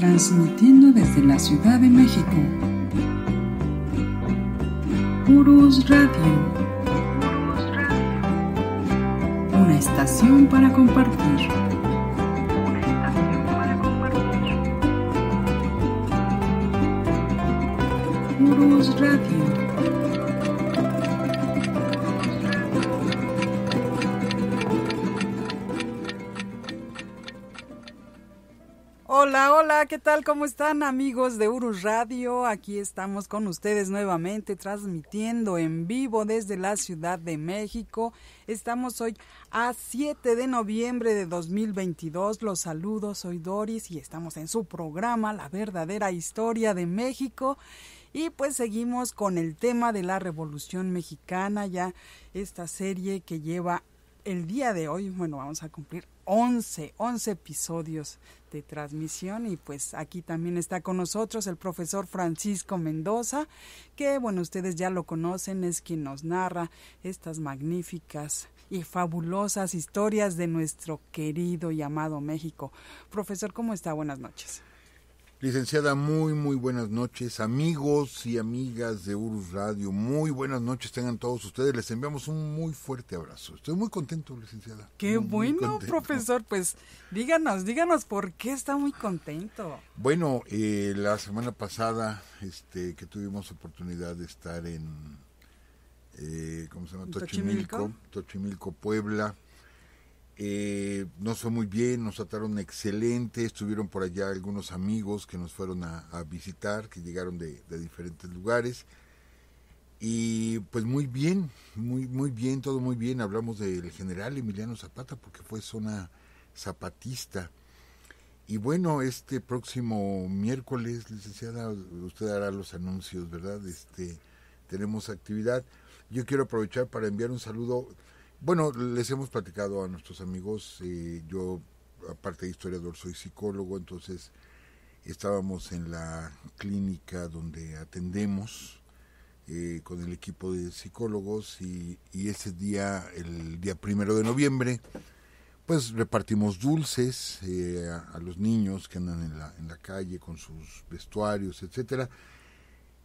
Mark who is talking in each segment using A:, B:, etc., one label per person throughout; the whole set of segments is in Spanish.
A: transmitiendo desde la Ciudad de México. Purus Radio. Una estación para compartir. Purus Radio. Hola, hola, ¿qué tal? ¿Cómo están amigos de Urus Radio? Aquí estamos con ustedes nuevamente transmitiendo en vivo desde la Ciudad de México. Estamos hoy a 7 de noviembre de 2022. Los saludos, soy Doris y estamos en su programa La verdadera historia de México. Y pues seguimos con el tema de la Revolución Mexicana, ya esta serie que lleva el día de hoy, bueno, vamos a cumplir 11, 11 episodios de transmisión y pues aquí también está con nosotros el profesor Francisco Mendoza, que bueno, ustedes ya lo conocen, es quien nos narra estas magníficas y fabulosas historias de nuestro querido y amado México. Profesor, ¿cómo está? Buenas noches.
B: Licenciada, muy, muy buenas noches, amigos y amigas de Urus Radio. Muy buenas noches tengan todos ustedes. Les enviamos un muy fuerte abrazo. Estoy muy contento,
A: licenciada. Qué bueno, profesor. Pues díganos, díganos por qué está muy contento.
B: Bueno, eh, la semana pasada este, que tuvimos oportunidad de estar en, eh, ¿cómo se llama? Tochimilco, Tochimilco Puebla. Eh, nos fue muy bien, nos trataron excelente, estuvieron por allá algunos amigos que nos fueron a, visitar, que llegaron de, diferentes lugares. Y pues muy bien, muy, muy bien, todo muy bien. Hablamos del general Emiliano Zapata porque fue zona zapatista. Y bueno, este próximo miércoles, licenciada, usted hará los anuncios, ¿verdad? Este, tenemos actividad. Yo quiero aprovechar para enviar un saludo bueno, les hemos platicado a nuestros amigos, eh, yo aparte de historiador soy psicólogo, entonces estábamos en la clínica donde atendemos eh, con el equipo de psicólogos y, ese día, el día primero de noviembre, pues repartimos dulces eh, a, los niños que andan en la, en la calle con sus vestuarios, etcétera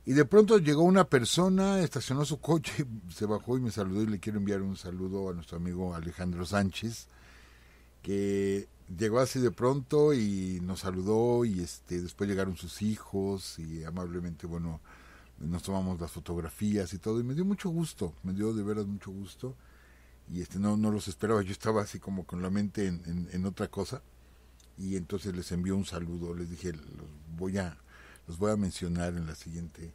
B: y de pronto llegó una persona, estacionó su coche, se bajó y me saludó y le quiero enviar un saludo a nuestro amigo Alejandro Sánchez, que llegó así de pronto y nos saludó y este después llegaron sus hijos y amablemente, bueno, nos tomamos las fotografías y todo y me dio mucho gusto, me dio de veras mucho gusto y este no, no los esperaba, yo estaba así como con la mente en, en, en otra cosa y entonces les envió un saludo, les dije, los voy a los voy a mencionar en la siguiente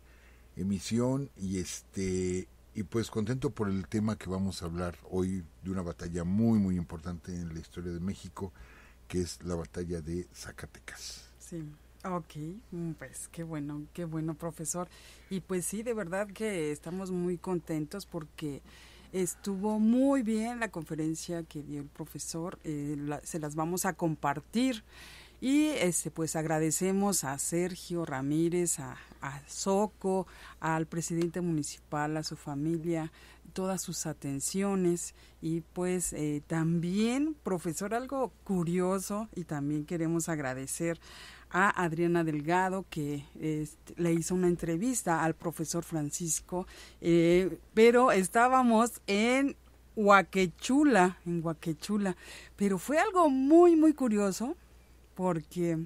B: emisión y este y pues contento por el tema que vamos a hablar hoy de una batalla muy muy importante en la historia de México que es la batalla de Zacatecas.
A: Sí. Ok, mm, pues qué bueno, qué bueno profesor. Y pues sí, de verdad que estamos muy contentos porque estuvo muy bien la conferencia que dio el profesor, eh, se las vamos a compartir y este, pues agradecemos a Sergio Ramírez, a, a Soco, al presidente municipal, a su familia, todas sus atenciones y pues eh, también, profesor, algo curioso y también queremos agradecer a Adriana Delgado que este, le hizo una entrevista al profesor Francisco, eh, pero estábamos en Huaquechula, en Huaquechula, pero fue algo muy, muy curioso porque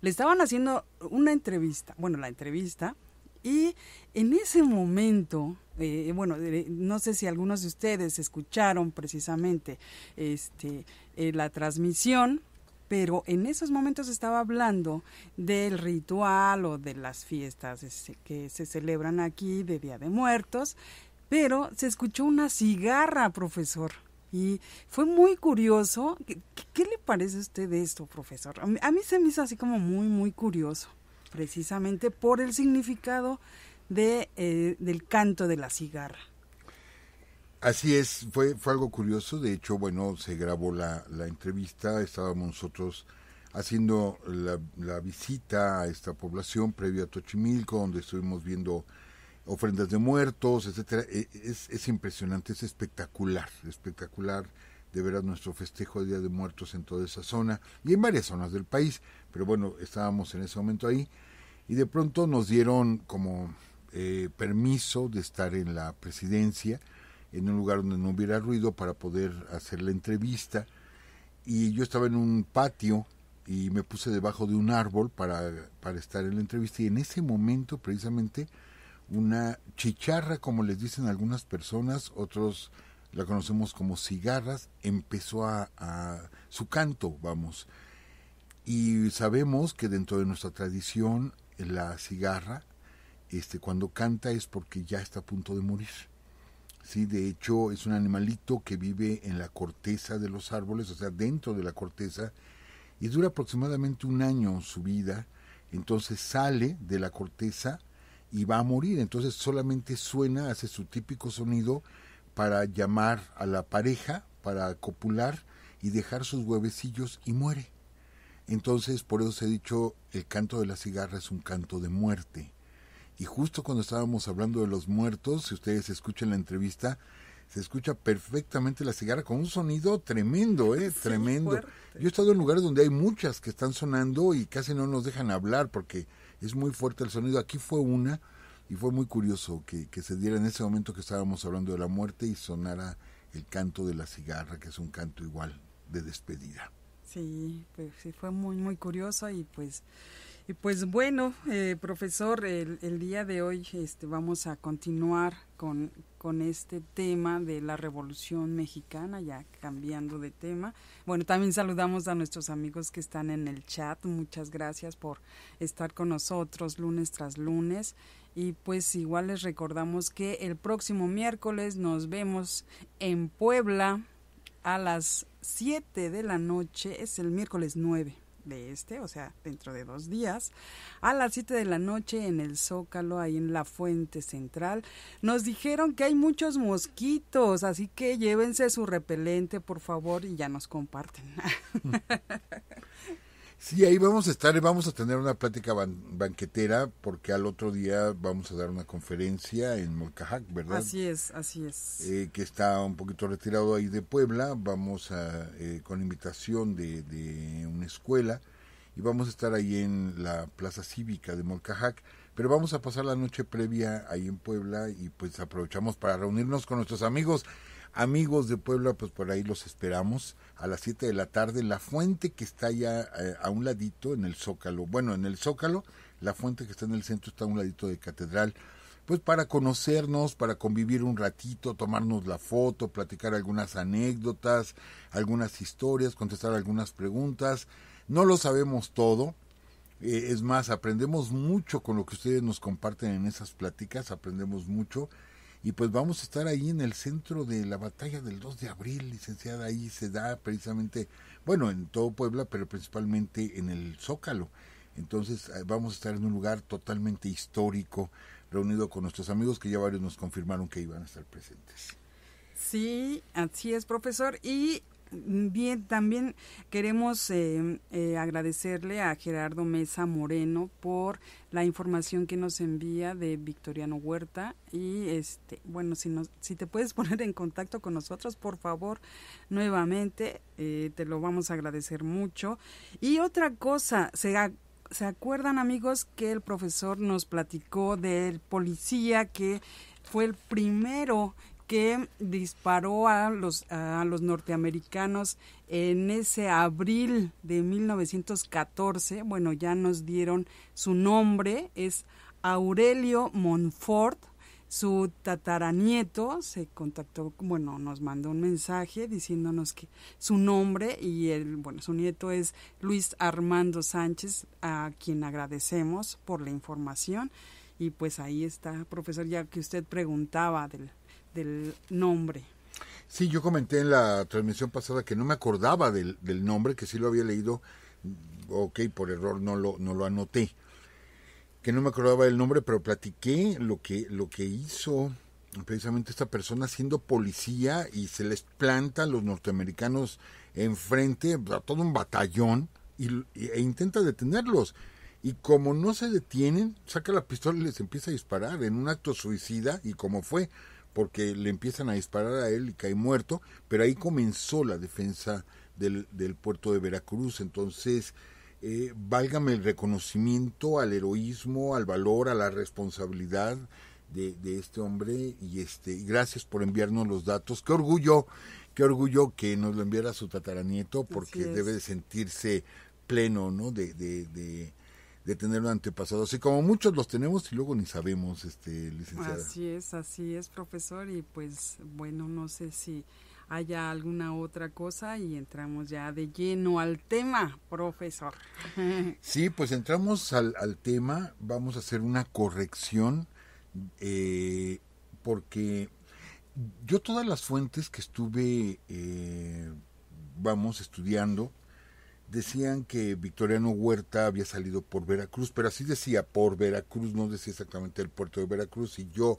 A: le estaban haciendo una entrevista, bueno, la entrevista, y en ese momento, eh, bueno, no sé si algunos de ustedes escucharon precisamente este, eh, la transmisión, pero en esos momentos estaba hablando del ritual o de las fiestas que se celebran aquí de Día de Muertos, pero se escuchó una cigarra, profesor. Y fue muy curioso. ¿Qué, le parece a usted de esto, profesor? A mí, se me hizo así como muy, muy curioso, precisamente por el significado de, eh, del canto de la cigarra.
B: Así es, fue, fue algo curioso. De hecho, bueno, se grabó la, entrevista, estábamos nosotros haciendo la, la, visita a esta población previa a Tochimilco, donde estuvimos viendo ofrendas de muertos, etcétera. E, es, impresionante, es espectacular, espectacular de ver a nuestro festejo de Día de Muertos en toda esa zona y en varias zonas del país, pero bueno, estábamos en ese momento ahí y de pronto nos dieron como eh, permiso de estar en la presidencia, en un lugar donde no hubiera ruido para poder hacer la entrevista y yo estaba en un patio y me puse debajo de un árbol para, para estar en la entrevista y en ese momento precisamente una chicharra, como les dicen algunas personas, otros la conocemos como cigarras, empezó a, su canto, vamos. Y sabemos que dentro de nuestra tradición la cigarra, este, cuando canta es porque ya está a punto de morir. Sí, de hecho es un animalito que vive en la corteza de los árboles, o sea, dentro de la corteza, y dura aproximadamente un año su vida. Entonces sale de la corteza y va a morir. Entonces solamente suena, hace su típico sonido para llamar a la pareja, para copular y dejar sus huevecillos y muere. Entonces, por eso se ha dicho, el canto de la cigarra es un canto de muerte. Y justo cuando estábamos hablando de los muertos, si ustedes escuchan la entrevista, se escucha perfectamente la cigarra con un sonido tremendo, ¿eh? tremendo. Yo he estado en lugares donde hay muchas que están sonando y casi no nos dejan hablar porque es muy fuerte el sonido. Aquí fue una y fue muy curioso que, se diera en ese momento que estábamos hablando de la muerte y sonara el canto de la cigarra, que es un canto igual de despedida.
A: Sí, pues sí, fue muy, muy curioso y pues y pues bueno, eh, profesor, el, día de hoy este, vamos a continuar con, con, este tema de la Revolución Mexicana, ya cambiando de tema. Bueno, también saludamos a nuestros amigos que están en el chat. Muchas gracias por estar con nosotros lunes tras lunes. Y pues igual les recordamos que el próximo miércoles nos vemos en Puebla a las 7 de la noche. Es el miércoles 9 de este, o sea, dentro de dos días, a las 7 de la noche en el Zócalo, ahí en la Fuente Central. Nos dijeron que hay muchos mosquitos, así que llévense su repelente, por favor, y ya nos comparten.
B: Sí, ahí vamos a estar y vamos a tener una plática banquetera porque al otro día vamos a dar una conferencia en Molcajac, ¿verdad? Así
A: es, así es.
B: Eh, que está un poquito retirado ahí de Puebla, vamos a, eh, con invitación de, de, una escuela y vamos a estar ahí en la Plaza Cívica de Molcajac, pero vamos a pasar la noche previa ahí en Puebla y pues aprovechamos para reunirnos con nuestros amigos Amigos de Puebla, pues por ahí los esperamos a las 7 de la tarde. La fuente que está ya eh, a un ladito en el Zócalo, bueno, en el Zócalo, la fuente que está en el centro está a un ladito de Catedral, pues para conocernos, para convivir un ratito, tomarnos la foto, platicar algunas anécdotas, algunas historias, contestar algunas preguntas. No lo sabemos todo, eh, es más, aprendemos mucho con lo que ustedes nos comparten en esas pláticas, aprendemos mucho y pues vamos a estar ahí en el centro de la batalla del 2 de abril, licenciada, ahí se da precisamente, bueno, en todo Puebla, pero principalmente en el Zócalo. Entonces eh, vamos a estar en un lugar totalmente histórico, reunido con nuestros amigos que ya varios nos confirmaron que iban a estar presentes.
A: Sí, así es, profesor. Y Mm, bien, también queremos em, eh, agradecerle a Gerardo Mesa Moreno por la información que nos envía de Victoriano Huerta y este bueno si nos si te puedes poner en contacto con nosotros por favor nuevamente eh, te lo vamos a agradecer mucho y otra cosa se se acuerdan amigos que el profesor nos platicó del policía que fue el primero que disparó a los, a los norteamericanos en ese abril de 1914. Bueno, ya nos dieron su nombre, es Aurelio Monfort. Su tataranieto se contactó, bueno, nos mandó un mensaje diciéndonos que su nombre y el, bueno, su nieto es Luis Armando Sánchez, a quien agradecemos por la información. Y pues ahí está, profesor, ya que usted preguntaba del, el nombre.
B: Sí, yo comenté en la transmisión pasada que no me acordaba del, nombre, que sí lo había leído, mm, ok, por error no lo, no lo anoté, que no me acordaba del nombre, pero platiqué lo que, lo que hizo precisamente esta persona siendo policía y se les planta a los norteamericanos enfrente a todo un batallón y, e intenta detenerlos. Y como no se detienen, saca la pistola y les empieza a disparar en un acto suicida y como fue, porque le empiezan a disparar a él y cae muerto, pero ahí comenzó la defensa del, del puerto de Veracruz. Entonces, eh, válgame el reconocimiento al heroísmo, al valor, a la responsabilidad de, de este hombre y este gracias por enviarnos los datos. Qué orgullo, qué orgullo que nos lo enviara su tataranieto porque debe de sentirse pleno, ¿no? de, de de tener un antepasado, así como muchos los tenemos y luego ni sabemos, este, licenciada. Así
A: es, así es, profesor, y pues bueno, no sé si haya alguna otra cosa y entramos ya de lleno al tema, profesor.
B: Sí, pues entramos al, al tema, vamos a hacer una corrección, eh, porque yo todas las fuentes que estuve, eh, vamos, estudiando, decían que Victoriano Huerta había salido por Veracruz, pero así decía, por Veracruz, no decía exactamente el puerto de Veracruz, y yo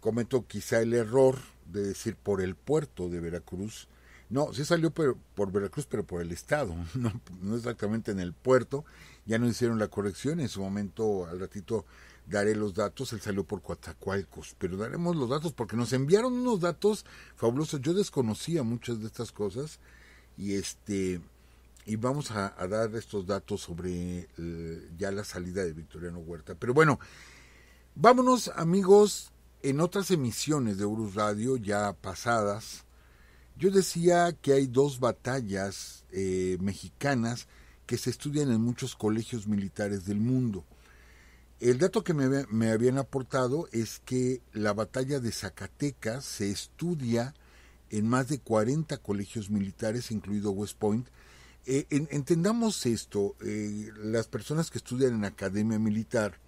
B: cometo quizá el error de decir por el puerto de Veracruz. No, sí salió por, por Veracruz, pero por el Estado, no, exactamente en el puerto. Ya no hicieron la corrección, en su momento, al ratito daré los datos, él salió por Coatzacoalcos, pero daremos los datos porque nos enviaron unos datos fabulosos. Yo desconocía muchas de estas cosas y este y vamos a, dar estos datos sobre eh, ya la salida de Victoriano Huerta. Pero bueno, vámonos amigos, en otras emisiones de Urus Radio ya pasadas, yo decía que hay dos batallas eh, mexicanas que se estudian en muchos colegios militares del mundo. El dato que me, me, habían aportado es que la batalla de Zacatecas se estudia en más de 40 colegios militares, incluido West Point, eh, entendamos esto, eh, las personas que estudian en academia militar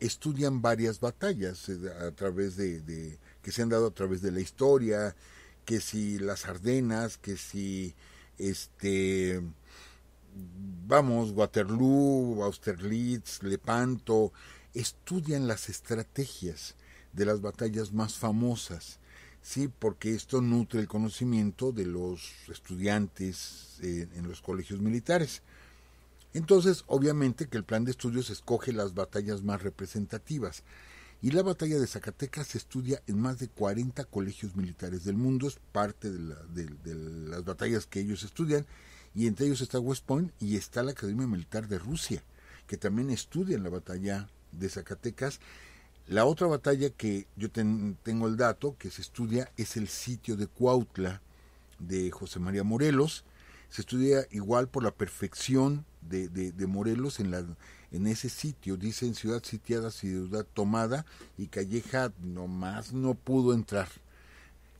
B: estudian varias batallas eh, a través de, que se han dado a través de la historia, que si las Ardenas, que si este vamos Waterloo, Austerlitz, Lepanto, estudian las estrategias de las batallas más famosas Sí, porque esto nutre el conocimiento de los estudiantes eh, en los colegios militares. Entonces, obviamente que el plan de estudios escoge las batallas más representativas. Y la batalla de Zacatecas se estudia en más de 40 colegios militares del mundo, es parte de, la, las batallas que ellos estudian, y entre ellos está West Point y está la Academia Militar de Rusia, que también estudian la batalla de Zacatecas la otra batalla que yo tengo el dato, que se estudia, es el sitio de Cuautla de José María Morelos. Se estudia igual por la perfección de, de, Morelos en, la, en ese sitio. Dicen ciudad sitiada, ciudad tomada y Calleja nomás no pudo entrar.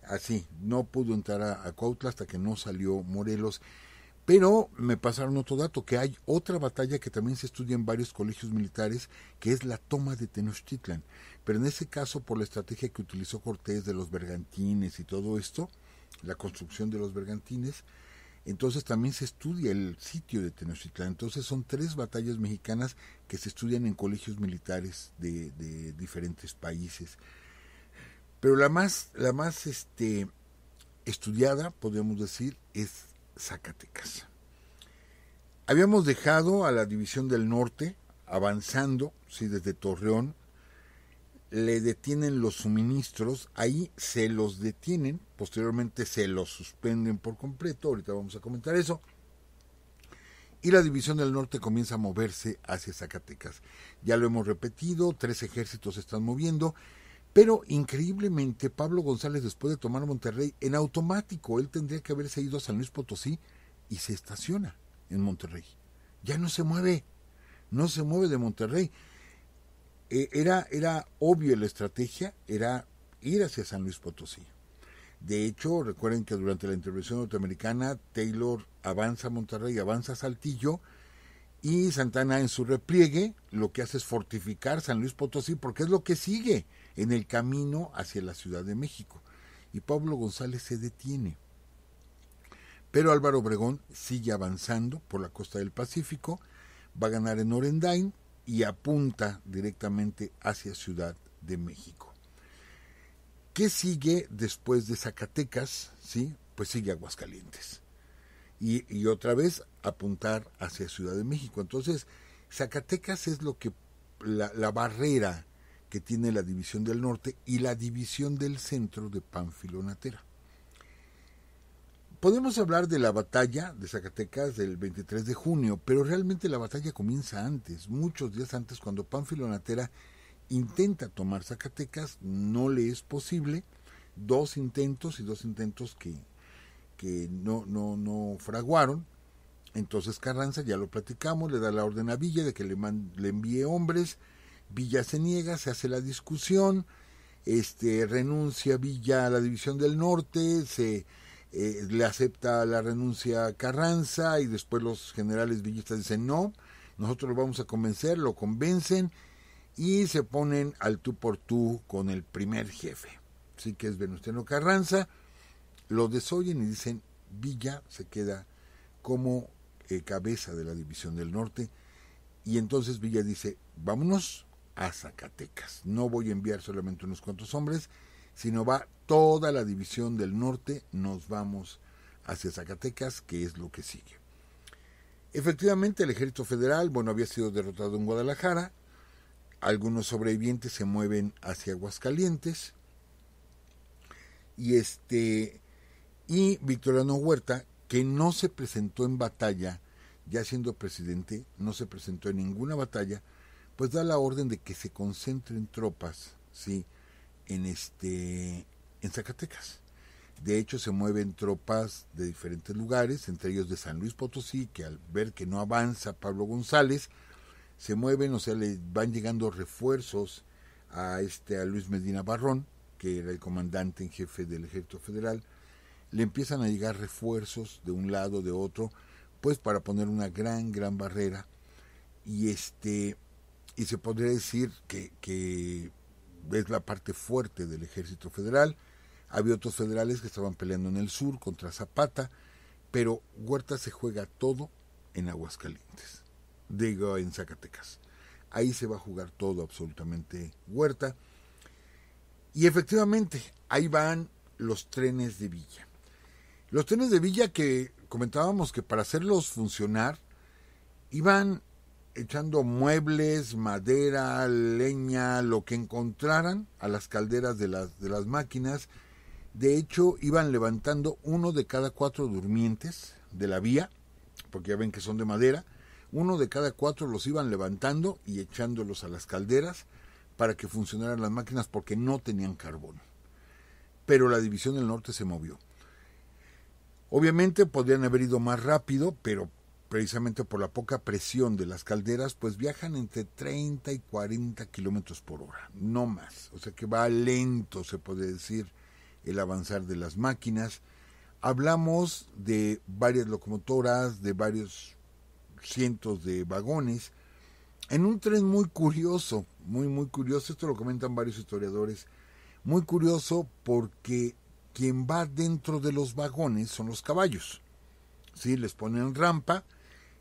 B: Así, no pudo entrar a, a Cuautla hasta que no salió Morelos. Pero me pasaron otro dato, que hay otra batalla que también se estudia en varios colegios militares, que es la toma de Tenochtitlan. Pero en ese caso, por la estrategia que utilizó Cortés de los bergantines y todo esto, la construcción de los bergantines, entonces también se estudia el sitio de Tenochtitlan. Entonces son tres batallas mexicanas que se estudian en colegios militares de, de diferentes países. Pero la más, la más este, estudiada, podríamos decir, es Zacatecas. Habíamos dejado a la División del Norte avanzando, sí, desde Torreón, le detienen los suministros, ahí se los detienen, posteriormente se los suspenden por completo, ahorita vamos a comentar eso, y la División del Norte comienza a moverse hacia Zacatecas. Ya lo hemos repetido, tres ejércitos se están moviendo, pero increíblemente Pablo González después de tomar Monterrey, en automático él tendría que haberse ido a San Luis Potosí y se estaciona en Monterrey. Ya no se mueve, no se mueve de Monterrey. E, era, era obvio la estrategia, era ir hacia San Luis Potosí. De hecho, recuerden que durante la intervención norteamericana, Taylor avanza a Monterrey, avanza a Saltillo, y Santana en su repliegue lo que hace es fortificar San Luis Potosí, porque es lo que sigue en el camino hacia la Ciudad de México y Pablo González se detiene. Pero Álvaro Obregón sigue avanzando por la costa del Pacífico, va a ganar en Orendain y apunta directamente hacia Ciudad de México. ¿Qué sigue después de Zacatecas? ¿Sí? Pues sigue Aguascalientes. Y, otra vez apuntar hacia Ciudad de México. Entonces, Zacatecas es lo que la barrera que tiene la División del Norte y la División del Centro de Panfilonatera. Podemos hablar de la batalla de Zacatecas del 23 de junio, pero realmente la batalla comienza antes, muchos días antes, cuando Panfilonatera intenta tomar Zacatecas, no le es posible, dos intentos y dos intentos que, que no, no, no fraguaron, entonces Carranza, ya lo platicamos, le da la orden a Villa de que le, le envíe hombres, Villa se niega, se hace la discusión, este, renuncia Villa a la División del Norte, se eh, le acepta la renuncia a Carranza y después los generales villistas dicen no, nosotros lo vamos a convencer, lo convencen y se ponen al tú por tú con el primer jefe. Así que es Venustiano Carranza, lo desoyen y dicen Villa se queda como eh, cabeza de la División del Norte y entonces Villa dice, vámonos, a Zacatecas. No voy a enviar solamente unos cuantos hombres, sino va toda la división del norte, nos vamos hacia Zacatecas, que es lo que sigue. Efectivamente, el ejército federal, bueno, había sido derrotado en Guadalajara, algunos sobrevivientes se mueven hacia Aguascalientes, y este, y Victoriano Huerta, que no se presentó en batalla, ya siendo presidente, no se presentó en ninguna batalla, pues da la orden de que se concentren tropas, ¿sí? En, este, en Zacatecas. De hecho, se mueven tropas de diferentes lugares, entre ellos de San Luis Potosí, que al ver que no avanza Pablo González, se mueven, o sea, le van llegando refuerzos a este a Luis Medina Barrón, que era el comandante en jefe del Ejército Federal, le empiezan a llegar refuerzos de un lado, de otro, pues para poner una gran, gran barrera. Y este, y se podría decir que, que es la parte fuerte del ejército federal. Había otros federales que estaban peleando en el sur contra Zapata, pero Huerta se juega todo en Aguascalientes, digo en Zacatecas. Ahí se va a jugar todo absolutamente Huerta. Y efectivamente, ahí van los trenes de Villa. Los trenes de Villa que comentábamos que para hacerlos funcionar iban echando muebles, madera, leña, lo que encontraran a las calderas de las, máquinas. De hecho, iban levantando uno de cada cuatro durmientes de la vía, porque ya ven que son de madera. Uno de cada cuatro los iban levantando y echándolos a las calderas para que funcionaran las máquinas porque no tenían carbón. Pero la división del norte se movió. Obviamente podrían haber ido más rápido, pero precisamente por la poca presión de las calderas, pues viajan entre 30 y 40 kilómetros por hora, no más. O sea que va lento, se puede decir, el avanzar de las máquinas. Hablamos de varias locomotoras, de varios cientos de vagones, en un tren muy curioso, muy, muy curioso. Esto lo comentan varios historiadores. Muy curioso porque quien va dentro de los vagones son los caballos. ¿sí? Les ponen rampa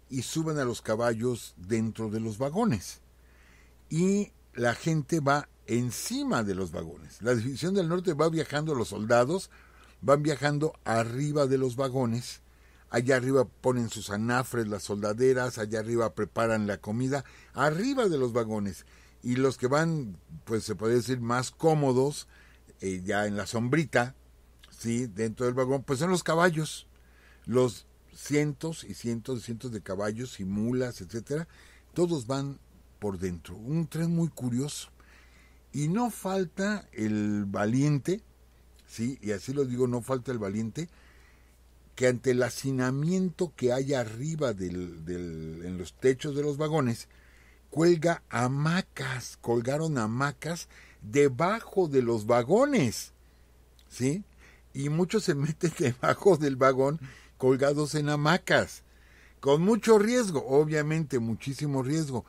B: y suben a los caballos dentro de los vagones. Y la gente va encima de los vagones. La División del Norte va viajando, los soldados van viajando arriba de los vagones. Allá arriba ponen sus anafres, las soldaderas, allá arriba preparan la comida, arriba de los vagones. Y los que van, pues se puede decir, más cómodos, eh, ya en la sombrita, ¿sí? dentro del vagón, pues son los caballos. Los, cientos y cientos y cientos de caballos y mulas, etcétera, todos van por dentro. Un tren muy curioso. Y no falta el valiente, sí, y así lo digo, no falta el valiente, que ante el hacinamiento que hay arriba del, del, en los techos de los vagones, cuelga hamacas, colgaron hamacas debajo de los vagones, ¿sí? Y muchos se meten debajo del vagón colgados en hamacas, con mucho riesgo, obviamente muchísimo riesgo,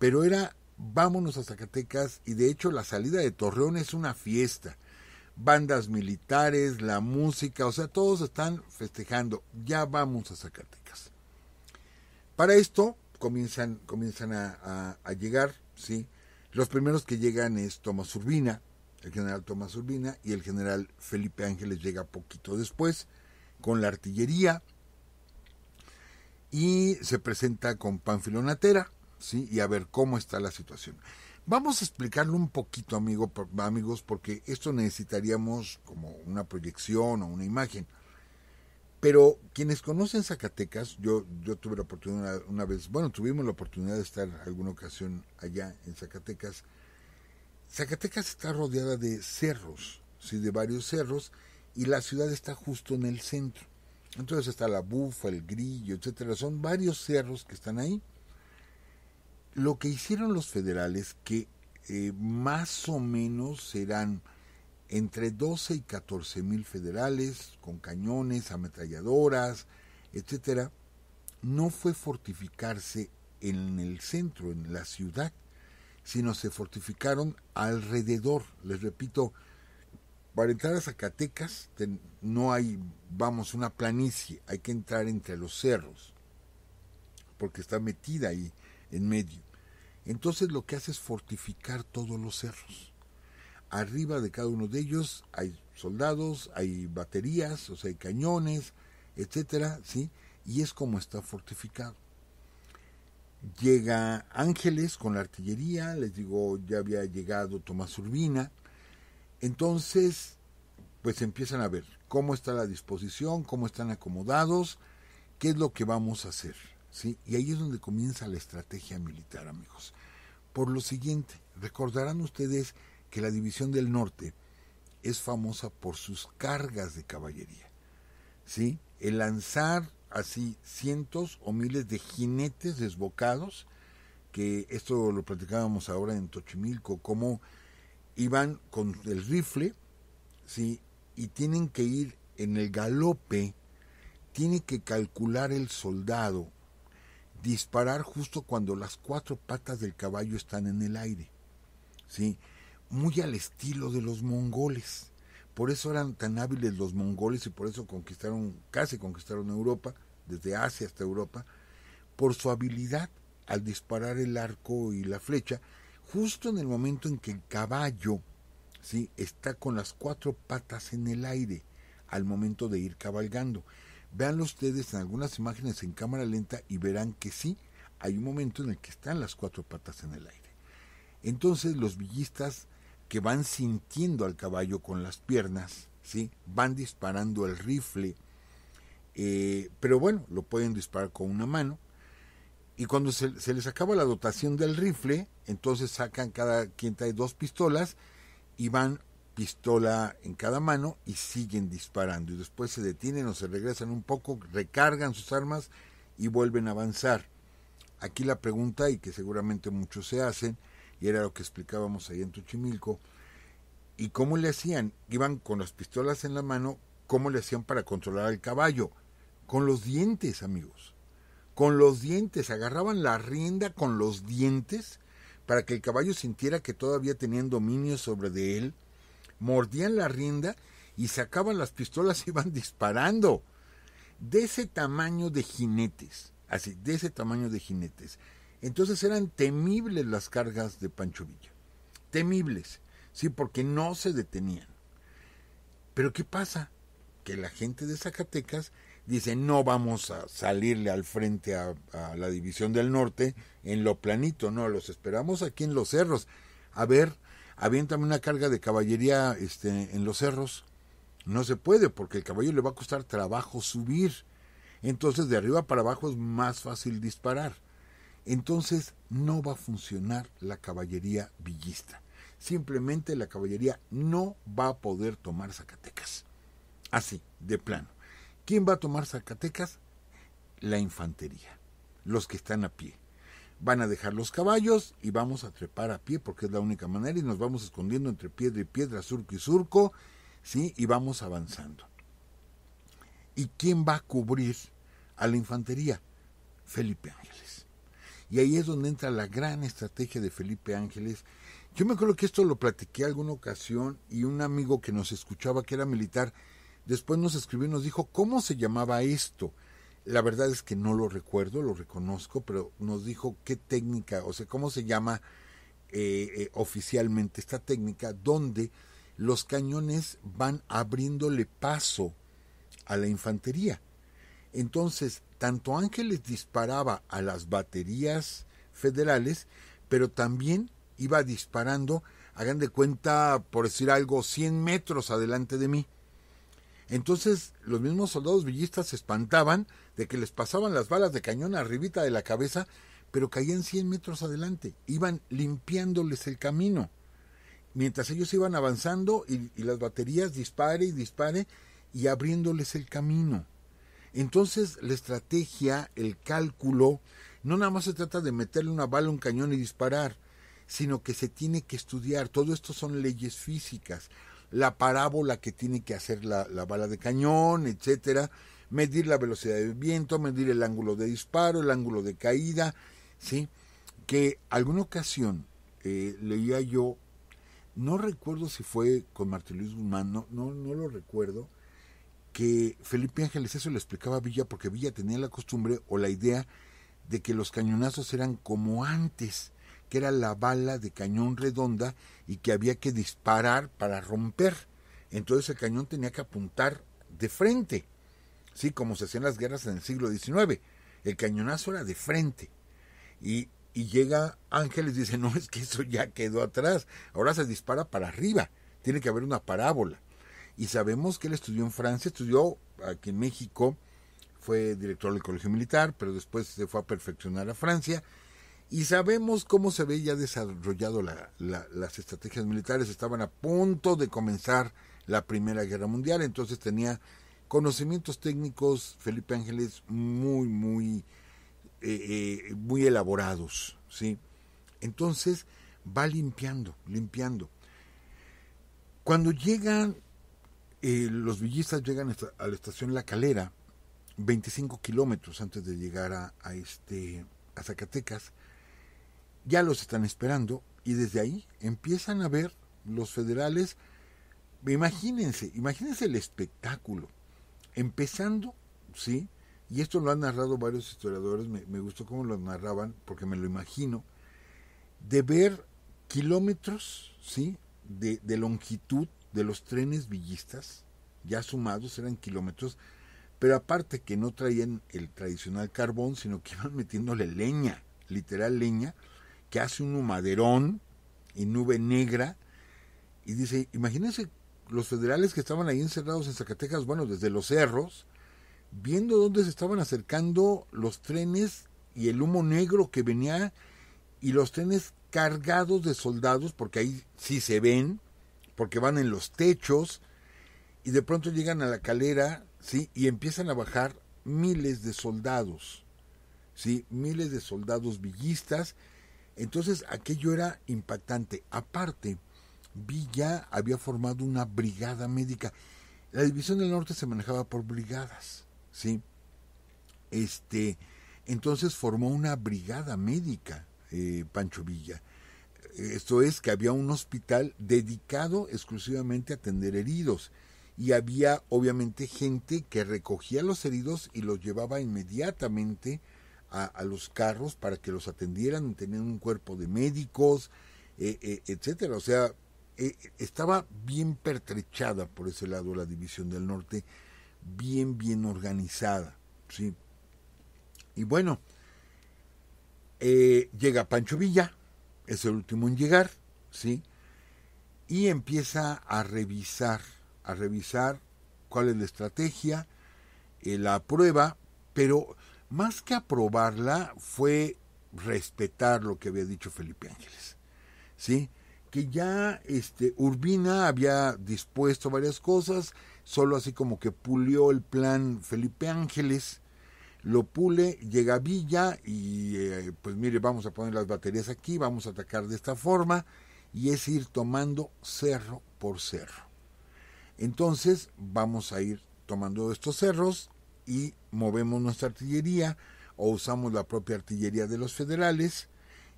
B: pero era vámonos a Zacatecas y de hecho la salida de Torreón es una fiesta. Bandas militares, la música, o sea, todos están festejando, ya vamos a Zacatecas. Para esto comienzan, comienzan a, llegar, ¿sí? Los primeros que llegan es Tomás Urbina, el general Tomás Urbina, y el general Felipe Ángeles llega poquito después con la artillería y se presenta con Panfilonatera, ¿sí? Y a ver cómo está la situación. Vamos a explicarlo un poquito, amigos, porque esto necesitaríamos como una proyección o una imagen. Pero quienes conocen Zacatecas, yo, yo tuve la oportunidad una vez, bueno, tuvimos la oportunidad de estar alguna ocasión allá en Zacatecas. Zacatecas está rodeada de cerros, sí, de varios cerros, y la ciudad está justo en el centro. Entonces está la bufa, el grillo, etcétera. Son varios cerros que están ahí. Lo que hicieron los federales, que eh, más o menos serán entre 12 y 14 mil federales, con cañones, ametralladoras, etcétera, no fue fortificarse en el centro, en la ciudad, sino se fortificaron alrededor. Les repito, para entrar a Zacatecas no hay, vamos, una planicie, hay que entrar entre los cerros, porque está metida ahí en medio. Entonces lo que hace es fortificar todos los cerros. Arriba de cada uno de ellos hay soldados, hay baterías, o sea, hay cañones, etcétera, ¿sí? Y es como está fortificado. Llega Ángeles con la artillería, les digo, ya había llegado Tomás Urbina, entonces, pues empiezan a ver cómo está la disposición, cómo están acomodados, qué es lo que vamos a hacer. ¿sí? Y ahí es donde comienza la estrategia militar, amigos. Por lo siguiente, recordarán ustedes que la División del Norte es famosa por sus cargas de caballería. ¿sí? El lanzar así cientos o miles de jinetes desbocados, que esto lo platicábamos ahora en Tochimilco, como y van con el rifle, ¿sí? Y tienen que ir en el galope, tiene que calcular el soldado, disparar justo cuando las cuatro patas del caballo están en el aire, ¿sí? Muy al estilo de los mongoles. Por eso eran tan hábiles los mongoles y por eso conquistaron, casi conquistaron Europa, desde Asia hasta Europa, por su habilidad al disparar el arco y la flecha, justo en el momento en que el caballo ¿sí? está con las cuatro patas en el aire al momento de ir cabalgando. Veanlo ustedes en algunas imágenes en cámara lenta y verán que sí, hay un momento en el que están las cuatro patas en el aire. Entonces los villistas que van sintiendo al caballo con las piernas, ¿sí? van disparando el rifle, eh, pero bueno, lo pueden disparar con una mano, y cuando se, les acaba la dotación del rifle, entonces sacan cada quien trae dos pistolas y van pistola en cada mano y siguen disparando. Y después se detienen o se regresan un poco, recargan sus armas y vuelven a avanzar. Aquí la pregunta, y que seguramente muchos se hacen, y era lo que explicábamos ahí en Tuchimilco, ¿y cómo le hacían? Iban con las pistolas en la mano, ¿cómo le hacían para controlar al caballo? Con los dientes, amigos con los dientes, agarraban la rienda con los dientes para que el caballo sintiera que todavía tenían dominio sobre de él, mordían la rienda y sacaban las pistolas y iban disparando. De ese tamaño de jinetes, así, de ese tamaño de jinetes. Entonces eran temibles las cargas de Pancho Villa. Temibles, sí, porque no se detenían. Pero ¿qué pasa? Que la gente de Zacatecas dice no vamos a salirle al frente a, la división del norte en lo planito, no, los esperamos aquí en los cerros. A ver, aviéntame una carga de caballería este, en los cerros. No se puede porque el caballo le va a costar trabajo subir. Entonces de arriba para abajo es más fácil disparar. Entonces no va a funcionar la caballería villista. Simplemente la caballería no va a poder tomar Zacatecas. Así, de plano. ¿Quién va a tomar Zacatecas? La infantería, los que están a pie. Van a dejar los caballos y vamos a trepar a pie porque es la única manera y nos vamos escondiendo entre piedra y piedra, surco y surco, ¿sí? Y vamos avanzando. ¿Y quién va a cubrir a la infantería? Felipe Ángeles. Y ahí es donde entra la gran estrategia de Felipe Ángeles. Yo me acuerdo que esto lo platiqué alguna ocasión y un amigo que nos escuchaba, que era militar, Después nos escribió y nos dijo cómo se llamaba esto. La verdad es que no lo recuerdo, lo reconozco, pero nos dijo qué técnica, o sea, cómo se llama eh, eh, oficialmente esta técnica, donde los cañones van abriéndole paso a la infantería. Entonces, tanto Ángeles disparaba a las baterías federales, pero también iba disparando, hagan de cuenta, por decir algo, 100 metros adelante de mí. Entonces los mismos soldados villistas se espantaban de que les pasaban las balas de cañón arribita de la cabeza, pero caían 100 metros adelante, iban limpiándoles el camino. Mientras ellos iban avanzando y, y las baterías dispare y dispare y abriéndoles el camino. Entonces la estrategia, el cálculo, no nada más se trata de meterle una bala a un cañón y disparar, sino que se tiene que estudiar. Todo esto son leyes físicas la parábola que tiene que hacer la, bala de cañón, etcétera, medir la velocidad del viento, medir el ángulo de disparo, el ángulo de caída, ¿sí? Que alguna ocasión eh, leía yo, no recuerdo si fue con Martín Luis Guzmán, no, no, no lo recuerdo, que Felipe Ángeles eso le explicaba a Villa porque Villa tenía la costumbre o la idea de que los cañonazos eran como antes, que era la bala de cañón redonda y que había que disparar para romper. Entonces el cañón tenía que apuntar de frente, sí, como se hacían las guerras en el siglo XIX. El cañonazo era de frente. Y, y llega Ángeles y dice, no, es que eso ya quedó atrás, ahora se dispara para arriba, tiene que haber una parábola. Y sabemos que él estudió en Francia, estudió aquí en México, fue director del Colegio Militar, pero después se fue a perfeccionar a Francia y sabemos cómo se veía desarrollado las estrategias militares. Estaban a punto de comenzar la Primera Guerra Mundial, entonces tenía conocimientos técnicos Felipe Ángeles muy, muy, eh, eh, muy elaborados, ¿sí? Entonces va limpiando, limpiando. Cuando llegan, eh, los villistas llegan a la estación La Calera, 25 kilómetros antes de llegar a este, a Zacatecas, ya los están esperando y desde ahí empiezan a ver los federales, imagínense, imagínense el espectáculo, empezando, ¿sí? Y esto lo han narrado varios historiadores, me, gustó cómo lo narraban, porque me lo imagino, de ver kilómetros, ¿sí? De, de longitud de los trenes villistas, ya sumados eran kilómetros, pero aparte que no traían el tradicional carbón, sino que iban metiéndole leña, literal leña, que hace un humaderón y nube negra y dice, imagínense los federales que estaban ahí encerrados en Zacatecas, bueno, desde los cerros, viendo dónde se estaban acercando los trenes y el humo negro que venía y los trenes cargados de soldados, porque ahí sí se ven, porque van en los techos y de pronto llegan a la calera, ¿sí? Y empiezan a bajar miles de soldados, ¿sí? Miles de soldados villistas entonces aquello era impactante. Aparte, Villa había formado una brigada médica. La división del norte se manejaba por brigadas, ¿sí? Este, entonces formó una brigada médica, eh, Pancho Villa. Esto es que había un hospital dedicado exclusivamente a atender heridos y había obviamente gente que recogía los heridos y los llevaba inmediatamente a, los carros para que los atendieran, tenían un cuerpo de médicos, eh, eh, etcétera. O sea, eh, estaba bien pertrechada por ese lado la División del Norte, bien, bien organizada. ¿sí? Y bueno, llega Pancho Villa, es el último en llegar, ¿sí? Y empieza a revisar, a revisar cuál es la estrategia, la prueba, pero más que aprobarla, fue respetar lo que había dicho Felipe Ángeles. ¿Sí? Que ya este, Urbina había dispuesto varias cosas, solo así como que pulió el plan Felipe Ángeles, lo pule, llega a Villa y eh, pues mire, vamos a poner las baterías aquí, vamos a atacar de esta forma y es ir tomando cerro por cerro. Entonces vamos a ir tomando estos cerros y movemos nuestra artillería o usamos la propia artillería de los federales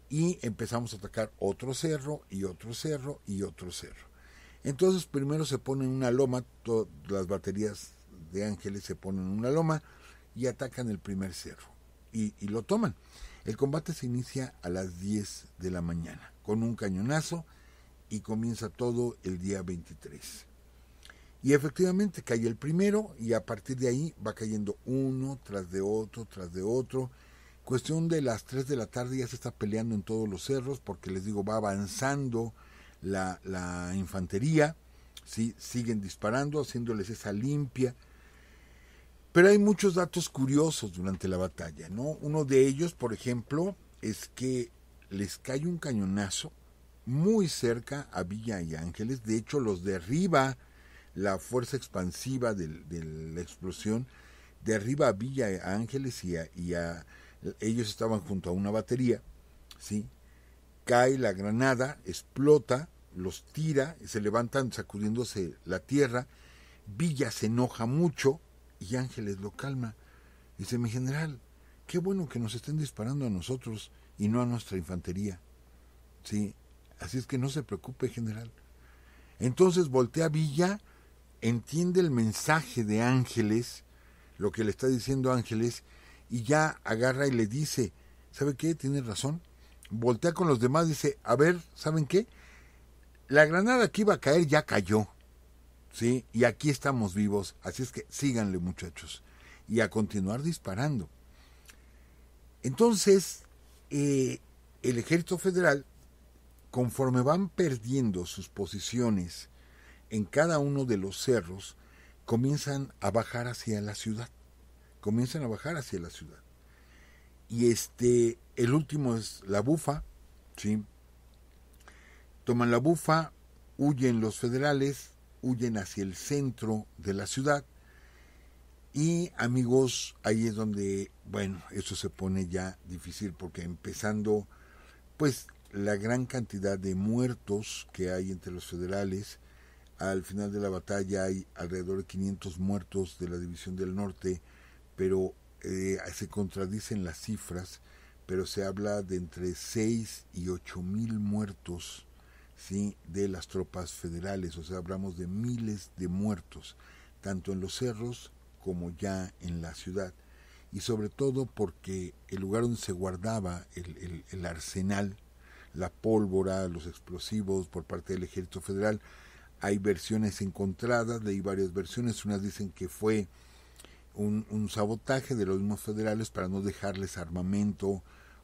B: y empezamos a atacar otro cerro y otro cerro y otro cerro. Entonces primero se pone en una loma, todas las baterías de Ángeles se ponen en una loma y atacan el primer cerro y, y lo toman. El combate se inicia a las 10 de la mañana con un cañonazo y comienza todo el día 23. Y efectivamente cae el primero y a partir de ahí va cayendo uno tras de otro, tras de otro. Cuestión de las 3 de la tarde ya se está peleando en todos los cerros porque les digo, va avanzando la, infantería, ¿sí? siguen disparando, haciéndoles esa limpia. Pero hay muchos datos curiosos durante la batalla, ¿no? Uno de ellos, por ejemplo, es que les cae un cañonazo muy cerca a Villa y Ángeles, de hecho los derriba la fuerza expansiva de, la explosión arriba a Villa a Ángeles y, a, y ellos estaban junto a una batería, ¿sí? cae la granada, explota, los tira, se levantan sacudiéndose la tierra, Villa se enoja mucho y Ángeles lo calma. Dice, mi general, qué bueno que nos estén disparando a nosotros y no a nuestra infantería. Sí, así es que no se preocupe, general. Entonces voltea a Villa entiende el mensaje de Ángeles, lo que le está diciendo Ángeles, y ya agarra y le dice, ¿sabe qué? Tiene razón. Voltea con los demás, dice, a ver, ¿saben qué? La granada que iba a caer ya cayó. ¿Sí? Y aquí estamos vivos, así es que síganle muchachos. Y a continuar disparando. Entonces, eh, el ejército federal, conforme van perdiendo sus posiciones, en cada uno de los cerros comienzan a bajar hacia la ciudad. Comienzan a bajar hacia la ciudad. Y este, el último es la bufa, ¿sí? Toman la bufa, huyen los federales, huyen hacia el centro de la ciudad. Y amigos, ahí es donde, bueno, eso se pone ya difícil porque empezando, pues, la gran cantidad de muertos que hay entre los federales, al final de la batalla hay alrededor de 500 muertos de la División del Norte, pero eh, se contradicen las cifras, pero se habla de entre 6 y 8 mil muertos ¿sí? de las tropas federales, o sea, hablamos de miles de muertos, tanto en los cerros como ya en la ciudad, y sobre todo porque el lugar donde se guardaba el arsenal, la pólvora, los explosivos por parte del ejército federal, hay versiones encontradas, leí varias versiones, unas dicen que fue un, sabotaje de los mismos federales para no dejarles armamento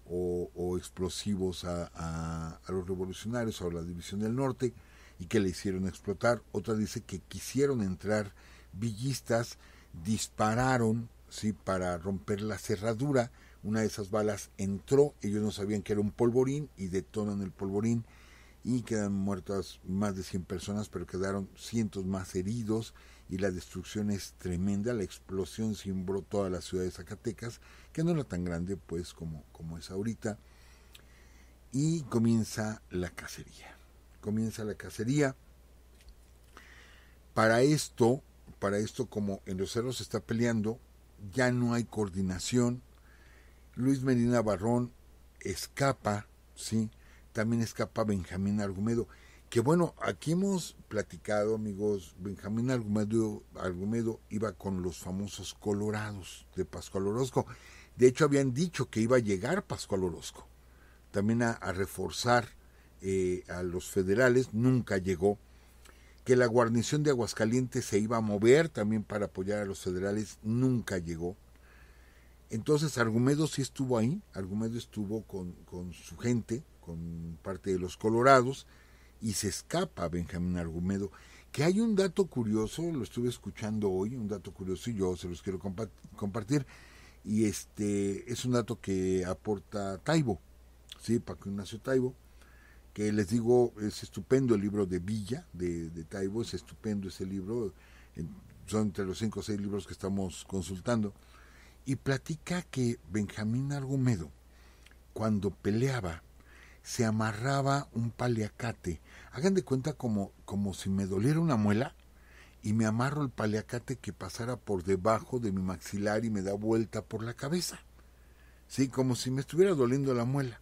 B: o, explosivos a, los revolucionarios o a la División del Norte y que le hicieron explotar. Otra dice que quisieron entrar villistas, dispararon sí para romper la cerradura, una de esas balas entró, ellos no sabían que era un polvorín y detonan el polvorín y quedan muertas más de 100 personas, pero quedaron cientos más heridos y la destrucción es tremenda. La explosión cimbró toda la ciudad de Zacatecas, que no era tan grande pues como, como es ahorita. Y comienza la cacería. Comienza la cacería. Para esto, para esto como en los cerros se está peleando, ya no hay coordinación. Luis Medina Barrón escapa, ¿sí? también escapa Benjamín Argumedo. Que bueno, aquí hemos platicado, amigos, Benjamín Argumedo, iba con los famosos colorados de Pascual Orozco. De hecho, habían dicho que iba a llegar Pascual Orozco también a, reforzar eh, a los federales, nunca llegó. Que la guarnición de Aguascalientes se iba a mover también para apoyar a los federales, nunca llegó. Entonces Argumedo sí estuvo ahí, Argumedo estuvo con, con su gente, con parte de los colorados y se escapa Benjamín Argumedo. Que hay un dato curioso, lo estuve escuchando hoy, un dato curioso y yo se los quiero compartir. Y este es un dato que aporta Taibo, sí, Paco Ignacio Taibo, que les digo, es estupendo el libro de Villa, de, de Taibo, es estupendo ese libro, son entre los cinco o seis libros que estamos consultando. Y platica que Benjamín Argumedo, cuando peleaba, se amarraba un paliacate. Hagan de cuenta como, como si me doliera una muela y me amarro el paliacate que pasara por debajo de mi maxilar y me da vuelta por la cabeza. Sí, como si me estuviera doliendo la muela.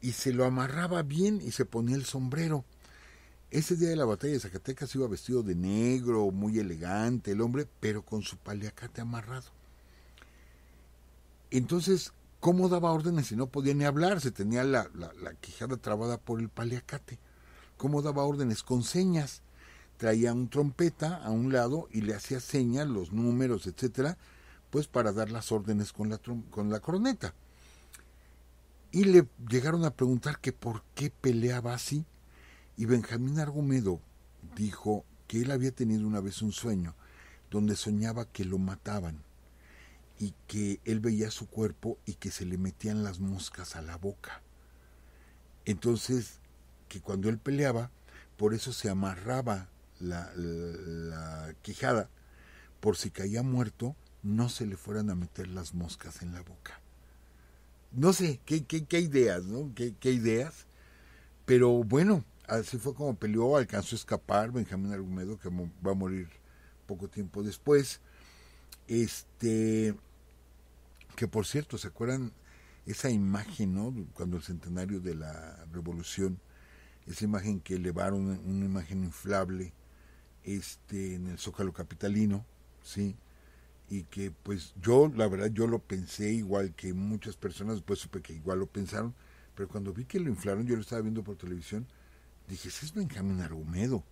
B: Y se lo amarraba bien y se ponía el sombrero. Ese día de la batalla de Zacatecas iba vestido de negro, muy elegante el hombre, pero con su paliacate amarrado. Entonces ¿Cómo daba órdenes si no podía ni hablar? Se tenía la, la, quijada trabada por el paliacate. ¿Cómo daba órdenes? Con señas. Traía un trompeta a un lado y le hacía señas, los números, etcétera, pues para dar las órdenes con la, con la corneta. Y le llegaron a preguntar que por qué peleaba así. Y Benjamín Argomedo dijo que él había tenido una vez un sueño donde soñaba que lo mataban y que él veía su cuerpo y que se le metían las moscas a la boca. Entonces, que cuando él peleaba, por eso se amarraba la, quijada, por si caía muerto, no se le fueran a meter las moscas en la boca. No sé, qué, qué, ideas, ¿no? ¿Qué, qué ideas. Pero bueno, así fue como peleó, alcanzó a escapar Benjamín Argumedo, que va a morir poco tiempo después. Este, que por cierto, ¿se acuerdan esa imagen, ¿no? Cuando el centenario de la revolución, esa imagen que elevaron, una imagen inflable, este, en el Zócalo Capitalino, ¿sí? Y que pues yo, la verdad, yo lo pensé igual que muchas personas, pues supe que igual lo pensaron, pero cuando vi que lo inflaron, yo lo estaba viendo por televisión, dije, ese es Benjamín Argumedo.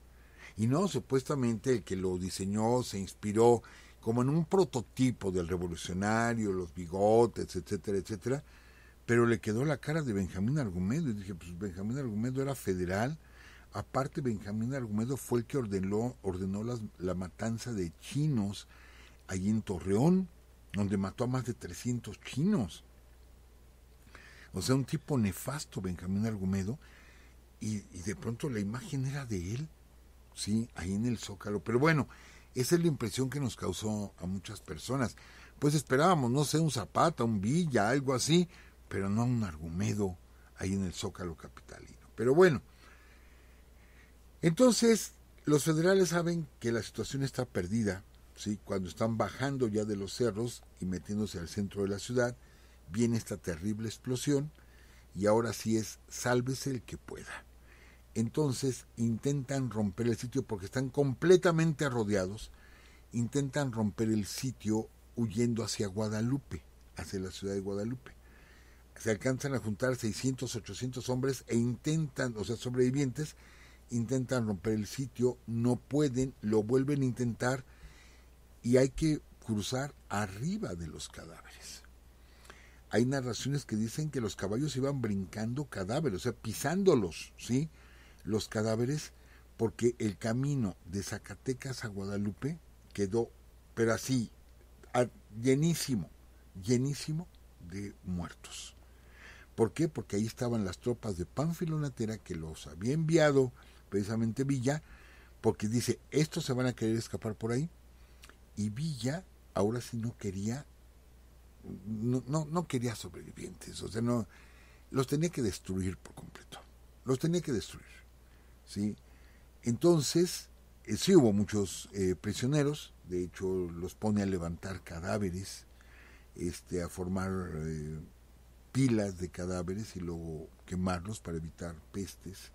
B: Y no, supuestamente el que lo diseñó se inspiró como en un prototipo del revolucionario, los bigotes, etcétera, etcétera, pero le quedó la cara de Benjamín Argumedo y dije, pues Benjamín Argumedo era federal, aparte Benjamín Argumedo fue el que ordenó, ordenó la matanza de chinos allí en Torreón, donde mató a más de 300 chinos. O sea, un tipo nefasto, Benjamín Argumedo, y, y de pronto la imagen era de él, sí, ahí en el Zócalo, pero bueno, esa es la impresión que nos causó a muchas personas. Pues esperábamos, no sé, un Zapata, un Villa, algo así, pero no un Argumedo ahí en el Zócalo capitalino. Pero bueno, entonces los federales saben que la situación está perdida, ¿sí? cuando están bajando ya de los cerros y metiéndose al centro de la ciudad, viene esta terrible explosión y ahora sí es sálvese el que pueda. Entonces intentan romper el sitio porque están completamente rodeados. Intentan romper el sitio huyendo hacia Guadalupe, hacia la ciudad de Guadalupe. Se alcanzan a juntar 600, 800 hombres e intentan, o sea, sobrevivientes, intentan romper el sitio, no pueden, lo vuelven a intentar y hay que cruzar arriba de los cadáveres. Hay narraciones que dicen que los caballos iban brincando cadáveres, o sea, pisándolos, ¿sí? los cadáveres porque el camino de Zacatecas a Guadalupe quedó, pero así, llenísimo, llenísimo de muertos. ¿Por qué? Porque ahí estaban las tropas de Panfilonatera que los había enviado precisamente Villa, porque dice, estos se van a querer escapar por ahí. Y Villa ahora sí no quería, no, no, quería sobrevivientes, o sea, no, los tenía que destruir por completo, los tenía que destruir ¿sí? Entonces, eh, sí hubo muchos eh, prisioneros, de hecho los pone a levantar cadáveres, este, a formar eh, pilas de cadáveres y luego quemarlos para evitar pestes.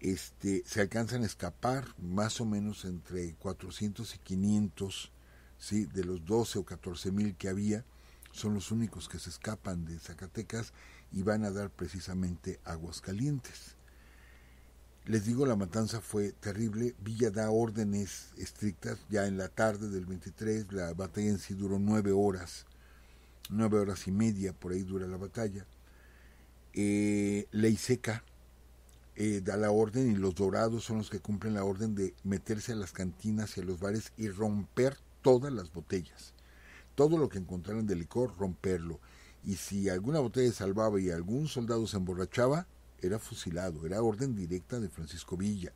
B: Este, se alcanzan a escapar más o menos entre 400 y 500, ¿sí? de los 12 o 14 mil que había, son los únicos que se escapan de Zacatecas y van a dar precisamente aguas calientes. Les digo, la matanza fue terrible. Villa da órdenes estrictas. Ya en la tarde del 23, la batalla en sí duró nueve horas, nueve horas y media, por ahí dura la batalla. Eh, ley seca eh, da la orden y los dorados son los que cumplen la orden de meterse a las cantinas y a los bares y romper todas las botellas. Todo lo que encontraran de licor, romperlo. Y si alguna botella salvaba y algún soldado se emborrachaba, era fusilado, era orden directa de Francisco Villa.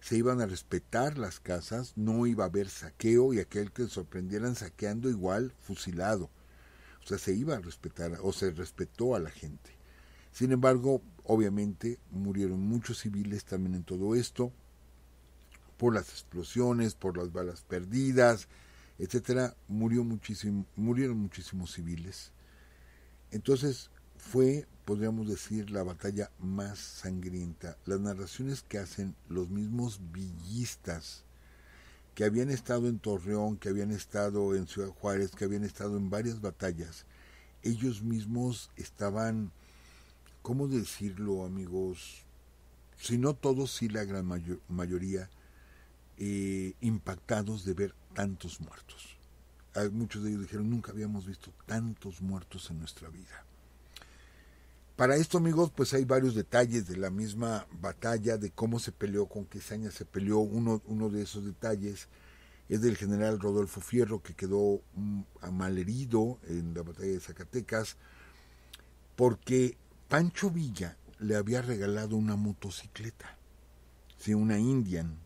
B: Se iban a respetar las casas, no iba a haber saqueo y aquel que sorprendieran saqueando igual fusilado. O sea, se iba a respetar o se respetó a la gente. Sin embargo, obviamente murieron muchos civiles también en todo esto, por las explosiones, por las balas perdidas, etcétera, murió muchísimo, murieron muchísimos civiles. Entonces fue podríamos decir, la batalla más sangrienta. Las narraciones que hacen los mismos villistas que habían estado en Torreón, que habían estado en Ciudad Juárez, que habían estado en varias batallas, ellos mismos estaban, ¿cómo decirlo amigos? Si no todos, sí la gran mayoría, eh, impactados de ver tantos muertos. muchos de ellos dijeron, nunca habíamos visto tantos muertos en nuestra vida. Para esto, amigos, pues hay varios detalles de la misma batalla, de cómo se peleó, con qué saña se peleó. Uno, uno de esos detalles es del general Rodolfo Fierro, que quedó mm, malherido en la batalla de Zacatecas, porque Pancho Villa le había regalado una motocicleta, sí, una Indian,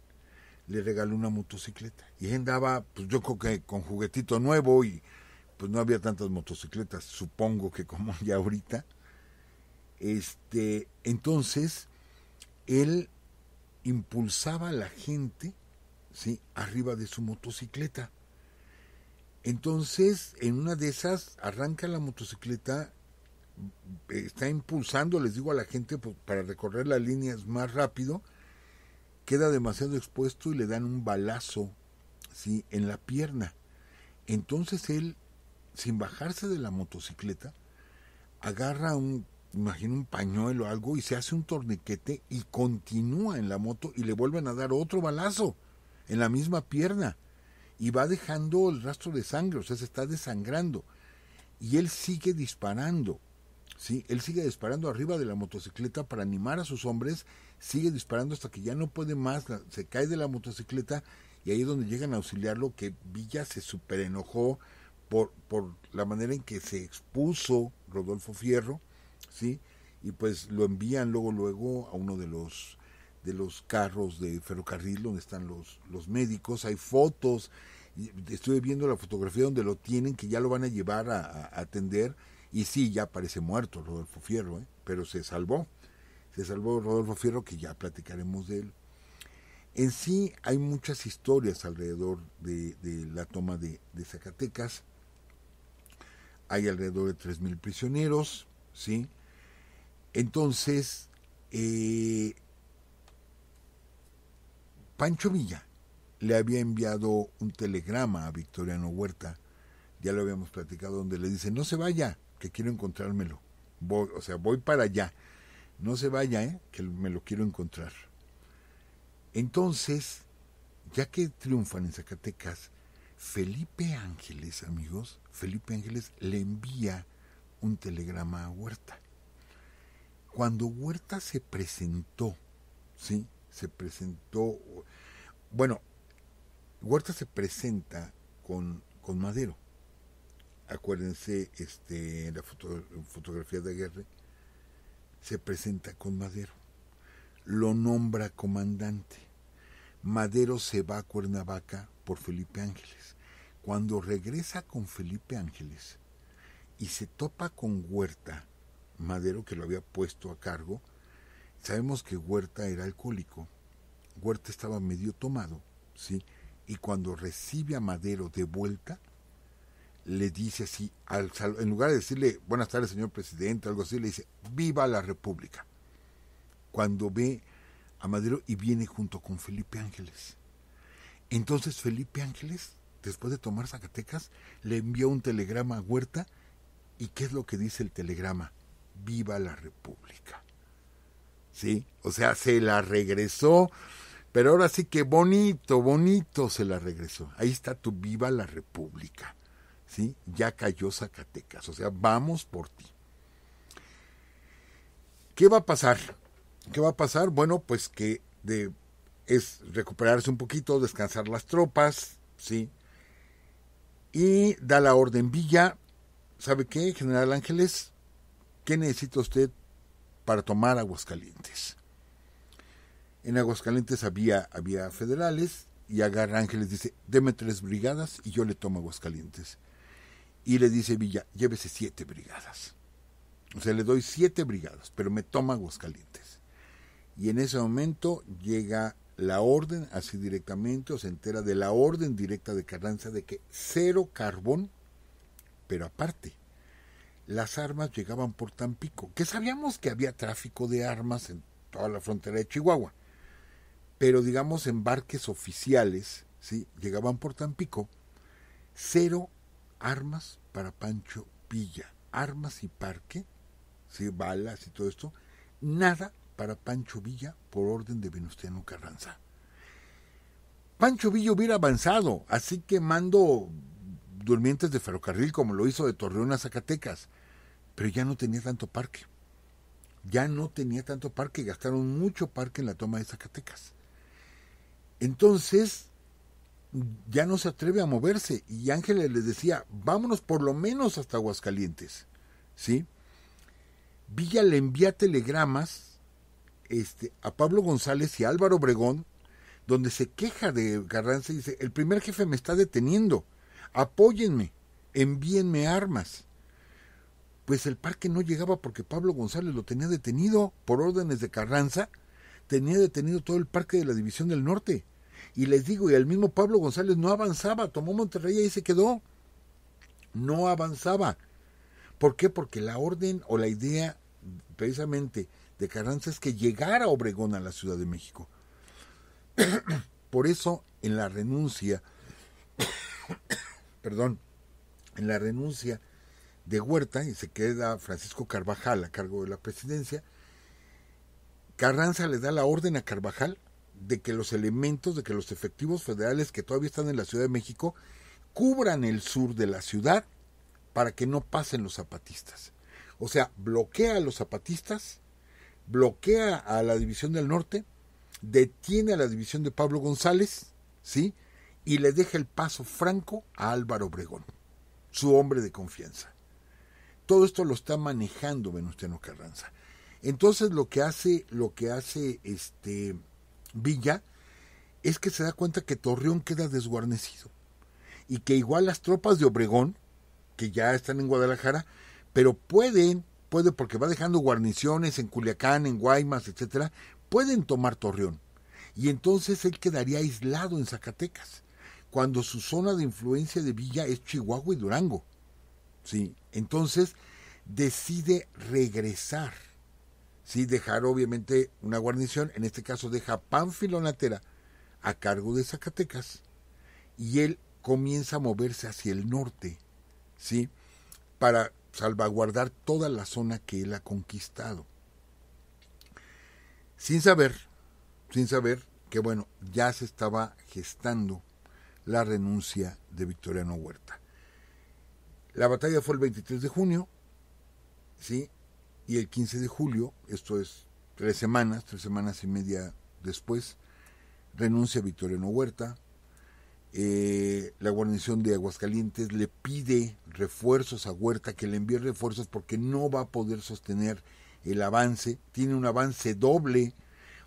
B: le regaló una motocicleta. Y él andaba, pues yo creo que con juguetito nuevo y pues no había tantas motocicletas, supongo que como ya ahorita. Este, entonces, él impulsaba a la gente ¿sí? arriba de su motocicleta. Entonces, en una de esas, arranca la motocicleta, está impulsando, les digo a la gente, para recorrer las líneas más rápido, queda demasiado expuesto y le dan un balazo ¿sí? en la pierna. Entonces él, sin bajarse de la motocicleta, agarra un imagino un pañuelo o algo, y se hace un torniquete y continúa en la moto y le vuelven a dar otro balazo en la misma pierna y va dejando el rastro de sangre, o sea, se está desangrando. Y él sigue disparando, ¿sí? Él sigue disparando arriba de la motocicleta para animar a sus hombres, sigue disparando hasta que ya no puede más, se cae de la motocicleta y ahí es donde llegan a auxiliarlo, que Villa se superenojó por, por la manera en que se expuso Rodolfo Fierro, ¿sí? Y pues lo envían luego, luego a uno de los, de los carros de ferrocarril donde están los, los médicos, hay fotos, estuve viendo la fotografía donde lo tienen, que ya lo van a llevar a, atender, y sí, ya parece muerto Rodolfo Fierro, ¿eh? pero se salvó, se salvó Rodolfo Fierro, que ya platicaremos de él. En sí hay muchas historias alrededor de, la toma de, Zacatecas. Hay alrededor de 3.000 prisioneros, ¿sí? Entonces, eh, Pancho Villa le había enviado un telegrama a Victoriano Huerta, ya lo habíamos platicado, donde le dice, no se vaya, que quiero encontrármelo. o sea, voy para allá. No se vaya, ¿eh? que me lo quiero encontrar. Entonces, ya que triunfan en Zacatecas, Felipe Ángeles, amigos, Felipe Ángeles le envía un telegrama a Huerta. Cuando Huerta se presentó, ¿sí? Se presentó, bueno, Huerta se presenta con, con Madero. Acuérdense, este, la fotografía de Aguirre se presenta con Madero. Lo nombra comandante. Madero se va a Cuernavaca por Felipe Ángeles. Cuando regresa con Felipe Ángeles y se topa con Huerta, Madero que lo había puesto a cargo. Sabemos que Huerta era alcohólico. Huerta estaba medio tomado, ¿sí? Y cuando recibe a Madero de vuelta, le dice así, al, en lugar de decirle buenas tardes señor presidente, algo así, le dice, viva la República. Cuando ve a Madero y viene junto con Felipe Ángeles. Entonces Felipe Ángeles, después de tomar Zacatecas, le envió un telegrama a Huerta y ¿qué es lo que dice el telegrama? viva la República. ¿Sí? O sea, se la regresó, pero ahora sí que bonito, bonito se la regresó. Ahí está tu viva la República. ¿Sí? Ya cayó Zacatecas, o sea, vamos por ti. ¿Qué va a pasar? ¿Qué va a pasar? Bueno, pues que de, es recuperarse un poquito, descansar las tropas, ¿sí? Y da la orden Villa, ¿sabe qué, general Ángeles? ¿Qué necesita usted para tomar Aguascalientes? En Aguascalientes había, había federales y Agarrangeles Ángeles dice, deme tres brigadas y yo le tomo Aguascalientes. Y le dice Villa, llévese siete brigadas. O sea, le doy siete brigadas, pero me toma Aguascalientes. Y en ese momento llega la orden, así directamente, o se entera de la orden directa de Carranza de que cero carbón, pero aparte, las armas llegaban por Tampico, que sabíamos que había tráfico de armas en toda la frontera de Chihuahua, pero digamos embarques oficiales, ¿sí? llegaban por Tampico, cero armas para Pancho Villa, armas y parque, ¿sí? balas y todo esto, nada para Pancho Villa por orden de Venustiano Carranza. Pancho Villa hubiera avanzado, así que mando durmientes de ferrocarril como lo hizo de Torreón a Zacatecas pero ya no tenía tanto parque. Ya no tenía tanto parque, gastaron mucho parque en la toma de Zacatecas. Entonces, ya no se atreve a moverse y Ángeles les decía, vámonos por lo menos hasta Aguascalientes. ¿Sí? Villa le envía telegramas este, a Pablo González y Álvaro Obregón, donde se queja de Carranza y dice, el primer jefe me está deteniendo, apóyenme, envíenme armas pues el parque no llegaba porque Pablo González lo tenía detenido por órdenes de Carranza, tenía detenido todo el parque de la División del Norte. Y les digo, y el mismo Pablo González no avanzaba, tomó Monterrey y ahí se quedó. No avanzaba. ¿Por qué? Porque la orden o la idea precisamente de Carranza es que llegara Obregón a la Ciudad de México. Por eso en la renuncia, perdón, en la renuncia de Huerta y se queda Francisco Carvajal a cargo de la presidencia. Carranza le da la orden a Carvajal de que los elementos, de que los efectivos federales que todavía están en la Ciudad de México cubran el sur de la ciudad para que no pasen los zapatistas. O sea, bloquea a los zapatistas, bloquea a la División del Norte, detiene a la División de Pablo González, ¿sí? Y le deja el paso franco a Álvaro Obregón, su hombre de confianza todo esto lo está manejando Venustiano Carranza. Entonces lo que hace, lo que hace este Villa es que se da cuenta que Torreón queda desguarnecido y que igual las tropas de Obregón, que ya están en Guadalajara, pero pueden, puede porque va dejando guarniciones en Culiacán, en Guaymas, etcétera, pueden tomar Torreón. Y entonces él quedaría aislado en Zacatecas, cuando su zona de influencia de Villa es Chihuahua y Durango. ¿sí? Entonces decide regresar, ¿sí? Dejar obviamente una guarnición, en este caso deja Pánfilo Filonatera, a cargo de Zacatecas y él comienza a moverse hacia el norte, ¿sí? Para salvaguardar toda la zona que él ha conquistado. Sin saber, sin saber que bueno, ya se estaba gestando la renuncia de Victoriano Huerta. La batalla fue el 23 de junio, ¿sí? Y el 15 de julio, esto es tres semanas, tres semanas y media después, renuncia Victoriano Huerta. Eh, la guarnición de Aguascalientes le pide refuerzos a Huerta, que le envíe refuerzos porque no va a poder sostener el avance. Tiene un avance doble.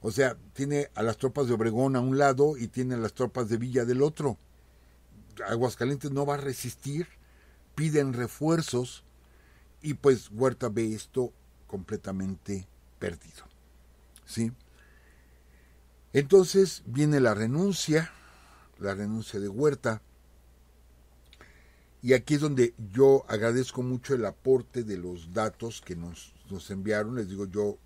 B: O sea, tiene a las tropas de Obregón a un lado y tiene a las tropas de Villa del otro. Aguascalientes no va a resistir piden refuerzos y pues Huerta ve esto completamente perdido. ¿Sí? Entonces viene la renuncia, la renuncia de Huerta. Y aquí es donde yo agradezco mucho el aporte de los datos que nos, enviaron. Les digo, yo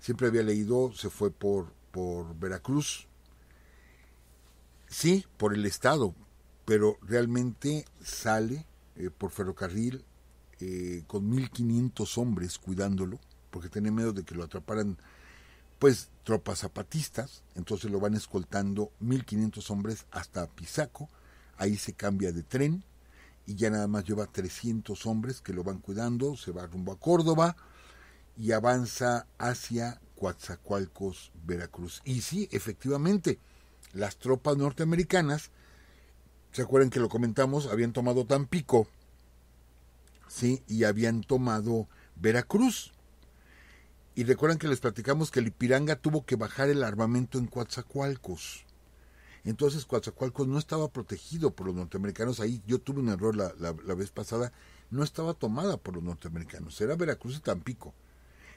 B: siempre había leído, se fue por, por Veracruz. Sí, por el Estado, pero realmente sale eh, por ferrocarril eh, con 1.500 hombres cuidándolo, porque tenía miedo de que lo atraparan pues tropas zapatistas, entonces lo van escoltando 1.500 hombres hasta Pisaco, ahí se cambia de tren y ya nada más lleva 300 hombres que lo van cuidando, se va rumbo a Córdoba y avanza hacia Coatzacoalcos, Veracruz. Y sí, efectivamente, las tropas norteamericanas se acuerdan que lo comentamos, habían tomado Tampico, ¿sí? Y habían tomado Veracruz. Y recuerdan que les platicamos que el Ipiranga tuvo que bajar el armamento en Coatzacoalcos. Entonces Coatzacoalcos no estaba protegido por los norteamericanos. Ahí yo tuve un error la, la vez pasada. No estaba tomada por los norteamericanos. Era Veracruz y Tampico.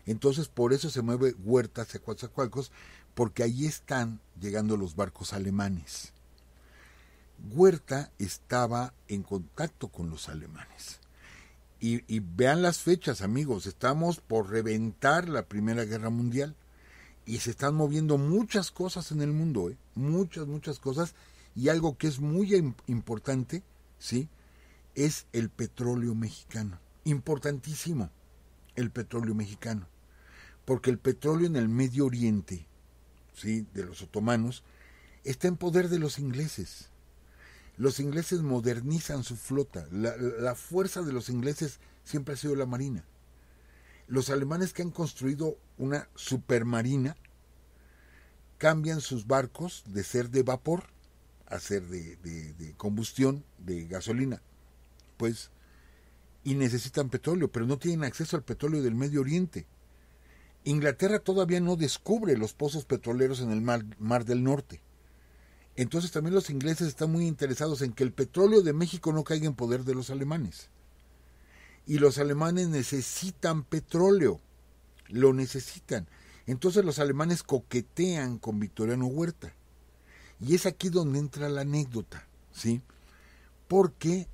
B: Entonces por eso se mueve Huerta hacia Coatzacoalcos, porque ahí están llegando los barcos alemanes. Huerta estaba en contacto con los alemanes. Y, vean las fechas, amigos, estamos por reventar la Primera Guerra Mundial y se están moviendo muchas cosas en el mundo, ¿eh? muchas, muchas cosas. Y algo que es muy importante, ¿sí? Es el petróleo mexicano. Importantísimo, el petróleo mexicano. Porque el petróleo en el Medio Oriente, ¿sí? De los otomanos, está en poder de los ingleses los ingleses modernizan su flota. La, fuerza de los ingleses siempre ha sido la marina. Los alemanes que han construido una supermarina cambian sus barcos de ser de vapor a ser de, combustión, de gasolina. Pues, y necesitan petróleo, pero no tienen acceso al petróleo del Medio Oriente. Inglaterra todavía no descubre los pozos petroleros en el mar del Norte entonces también los ingleses están muy interesados en que el petróleo de México no caiga en poder de los alemanes. Y los alemanes necesitan petróleo, lo necesitan. Entonces los alemanes coquetean con Victoriano Huerta. Y es aquí donde entra la anécdota, ¿sí? Porque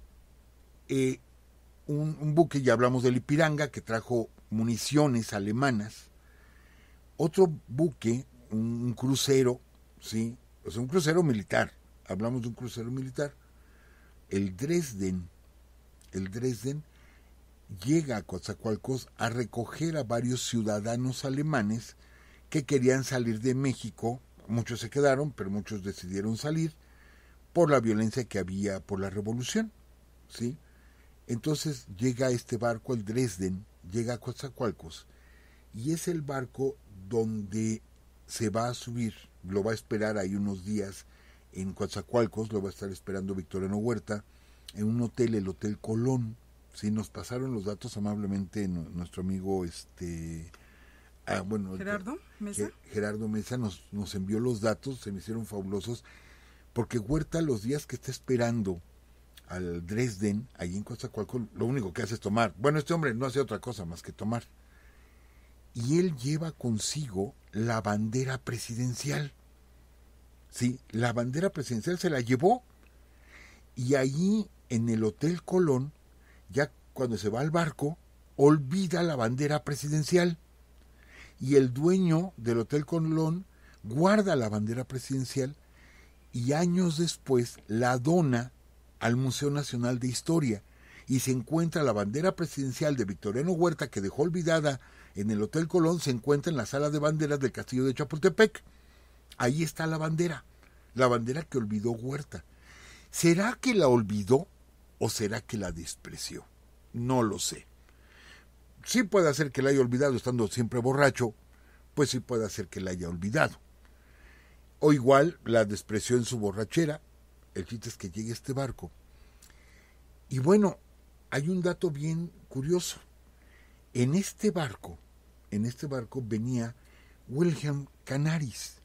B: eh, un, buque, ya hablamos del Ipiranga, que trajo municiones alemanas, otro buque, un crucero, ¿sí? un crucero militar. Hablamos de un crucero militar. El Dresden, el Dresden llega a Coatzacoalcos a recoger a varios ciudadanos alemanes que querían salir de México. Muchos se quedaron, pero muchos decidieron salir por la violencia que había por la revolución. ¿sí? Entonces llega este barco, el Dresden, llega a Coatzacoalcos, y es el barco donde se va a subir lo va a esperar ahí unos días en Coatzacoalcos, lo va a estar esperando Victoriano Huerta, en un hotel, el Hotel Colón. si nos pasaron los datos amablemente nuestro amigo este ah, bueno, Gerardo Mesa. Gerardo Mesa nos, nos envió los datos, se me hicieron fabulosos, porque Huerta los días que está esperando al Dresden, allí en Coatzacoalcos, lo único que hace es tomar. Bueno, este hombre no hace otra cosa más que tomar y él lleva consigo la bandera presidencial. Sí, la bandera presidencial se la llevó. Y ahí, en el Hotel Colón, ya cuando se va al barco, olvida la bandera presidencial. Y el dueño del Hotel Colón guarda la bandera presidencial y años después la dona al Museo Nacional de Historia. Y se encuentra la bandera presidencial de Victoriano Huerta que dejó olvidada en el Hotel Colón se encuentra en la sala de banderas del castillo de Chapultepec. Ahí está la bandera, la bandera que olvidó Huerta. ¿Será que la olvidó o será que la despreció? No lo sé. Sí puede ser que la haya olvidado estando siempre borracho, pues sí puede ser que la haya olvidado. O igual la despreció en su borrachera. El chiste es que llegue este barco. Y bueno, hay un dato bien curioso. En este barco, en este barco venía Wilhelm Canaris.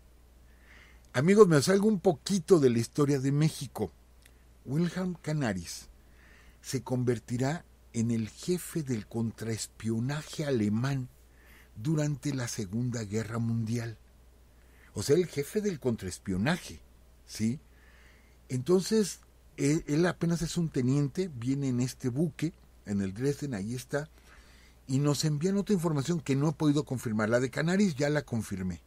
B: Amigos, me salgo un poquito de la historia de México. Wilhelm Canaris se convertirá en el jefe del contraespionaje alemán durante la Segunda Guerra Mundial. O sea, el jefe del contraespionaje, ¿sí? Entonces, e-, él, apenas es un teniente, viene en este buque, en el Dresden, ahí está, y nos envían otra información que no he podido confirmar. La de Canaris ya la confirmé.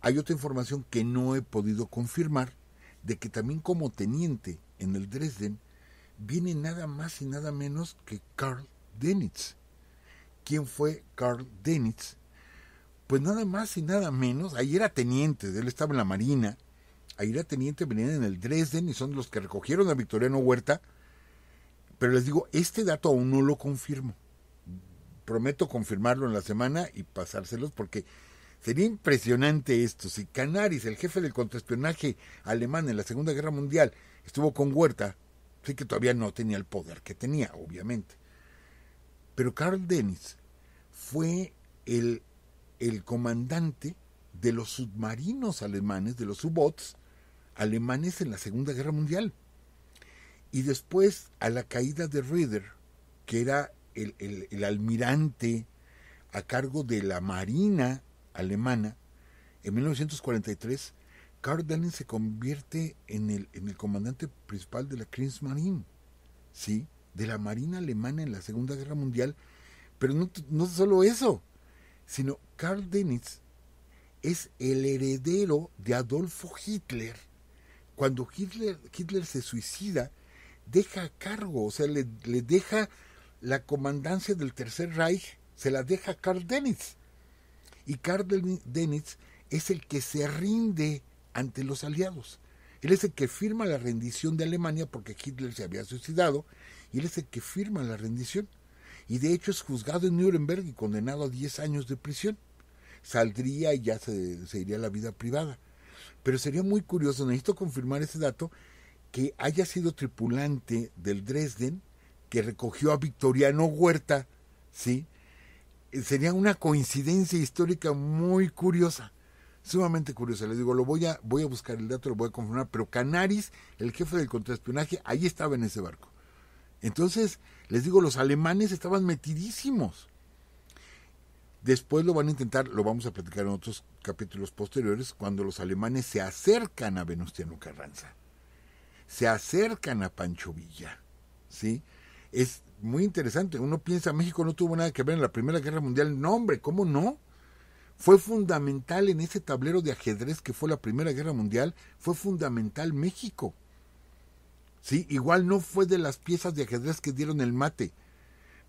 B: Hay otra información que no he podido confirmar de que también como teniente en el Dresden viene nada más y nada menos que Carl Dennitz ¿Quién fue Carl Dennitz? Pues nada más y nada menos, ahí era teniente, él estaba en la Marina, ahí era teniente, venían en el Dresden y son los que recogieron a Victoriano Huerta, pero les digo, este dato aún no lo confirmo prometo confirmarlo en la semana y pasárselos porque sería impresionante esto. Si Canaris, el jefe del contraespionaje alemán en la Segunda Guerra Mundial, estuvo con Huerta, sí que todavía no tenía el poder que tenía, obviamente. Pero Carl Dennis fue el, comandante de los submarinos alemanes, de los U-Bots alemanes en la Segunda Guerra Mundial. Y después, a la caída de Rieder, que era el, almirante a cargo de la Marina alemana, en 1943, Karl dennis se convierte en el, en el comandante principal de la Kriegsmarine, ¿sí? de la Marina alemana en la Segunda Guerra Mundial. Pero no, solo eso, sino Karl Dennis es el heredero de Adolfo Hitler. Cuando Hitler, Hitler se suicida, deja a cargo, o sea, le, le deja la comandancia del Tercer Reich se la deja Karl Dennis. Y Karl Dennis es el que se rinde ante los aliados. Él es el que firma la rendición de Alemania porque Hitler se había suicidado y él es el que firma la rendición. Y de hecho es juzgado en Nuremberg y condenado a 10 años de prisión. Saldría y ya se, se iría a la vida privada. Pero sería muy curioso, necesito confirmar ese dato, que haya sido tripulante del Dresden que recogió a Victoriano Huerta, ¿sí? Eh, sería una coincidencia histórica muy curiosa, sumamente curiosa. Les digo, lo voy a, voy a buscar el dato, lo voy a confirmar, pero Canaris, el jefe del contraespionaje, ahí estaba en ese barco. Entonces, les digo, los alemanes estaban metidísimos. Después lo van a intentar, lo vamos a platicar en otros capítulos posteriores, cuando los alemanes se acercan a Venustiano Carranza, se acercan a Pancho Villa, ¿sí? es muy interesante. Uno piensa, México no tuvo nada que ver en la Primera Guerra Mundial. No, hombre, ¿cómo no? Fue fundamental en ese tablero de ajedrez que fue la Primera Guerra Mundial, fue fundamental México. Sí, igual no fue de las piezas de ajedrez que dieron el mate,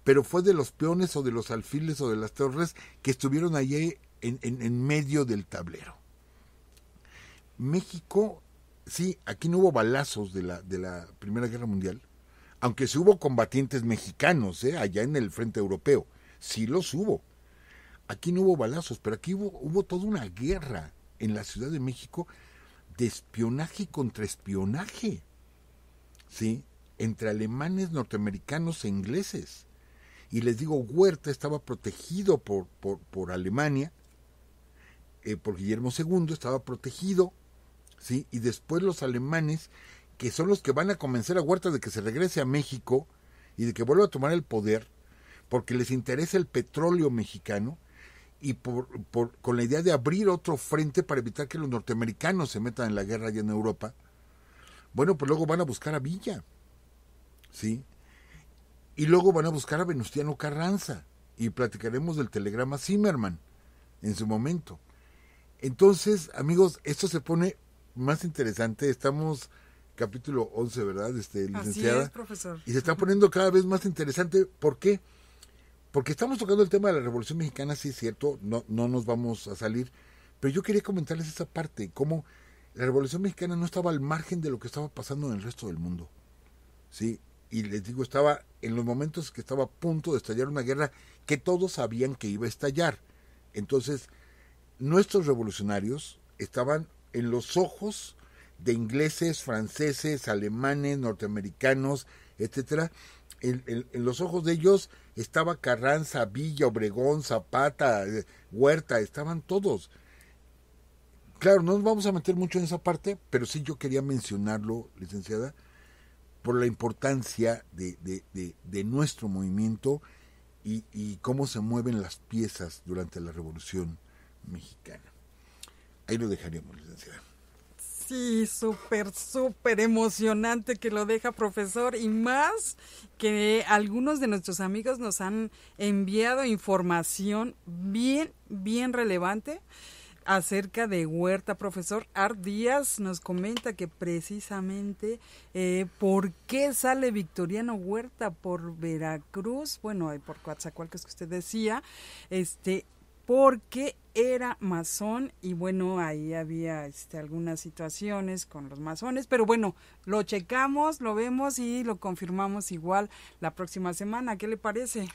B: pero fue de los peones o de los alfiles o de las torres que estuvieron allí en, en, en medio del tablero. México, sí, aquí no hubo balazos de la, de la Primera Guerra Mundial, aunque si hubo combatientes mexicanos ¿eh? allá en el frente europeo, sí los hubo. Aquí no hubo balazos, pero aquí hubo, toda una guerra en la Ciudad de México de espionaje contra espionaje, ¿sí? Entre alemanes, norteamericanos e ingleses. Y les digo, Huerta estaba protegido por, por, por Alemania, eh, por Guillermo II, estaba protegido, ¿sí? Y después los alemanes que son los que van a convencer a Huerta de que se regrese a México y de que vuelva a tomar el poder, porque les interesa el petróleo mexicano y por, con la idea de abrir otro frente para evitar que los norteamericanos se metan en la guerra allá en Europa, bueno, pues luego van a buscar a Villa, ¿sí? Y luego van a buscar a Venustiano Carranza, y platicaremos del telegrama Zimmerman en su momento. Entonces, amigos, esto se pone más interesante, estamos capítulo 11, ¿verdad? Este, licenciada. profesor. Y se está poniendo cada vez más interesante. ¿Por qué? Porque estamos tocando el tema de la Revolución Mexicana, sí es cierto, no, no nos vamos a salir, pero yo quería comentarles esa parte, cómo la Revolución Mexicana no estaba al margen de lo que estaba pasando en el resto del mundo. ¿Sí? Y les digo, estaba en los momentos que estaba a punto de estallar una guerra que todos sabían que iba a estallar. Entonces, nuestros revolucionarios estaban en los ojos de ingleses, franceses, alemanes, norteamericanos, etcétera. En, los ojos de ellos estaba Carranza, Villa, Obregón, Zapata, eh, Huerta, estaban todos. Claro, no nos vamos a meter mucho en esa parte, pero sí yo quería mencionarlo, licenciada, por la importancia de, de, de, de nuestro movimiento y, y cómo se mueven las piezas durante la Revolución Mexicana. Ahí lo dejaríamos, licenciada.
A: Sí, súper, súper emocionante que lo deja profesor y más que algunos de nuestros amigos nos han enviado información bien, bien relevante acerca de Huerta. Profesor Art Díaz nos comenta que precisamente eh, por qué sale Victoriano Huerta por Veracruz, bueno, por Coatzacoalcos que usted decía, este, porque era masón y bueno, ahí había este, algunas situaciones con los masones, pero bueno, lo checamos, lo vemos y lo confirmamos igual la próxima semana. ¿Qué le parece?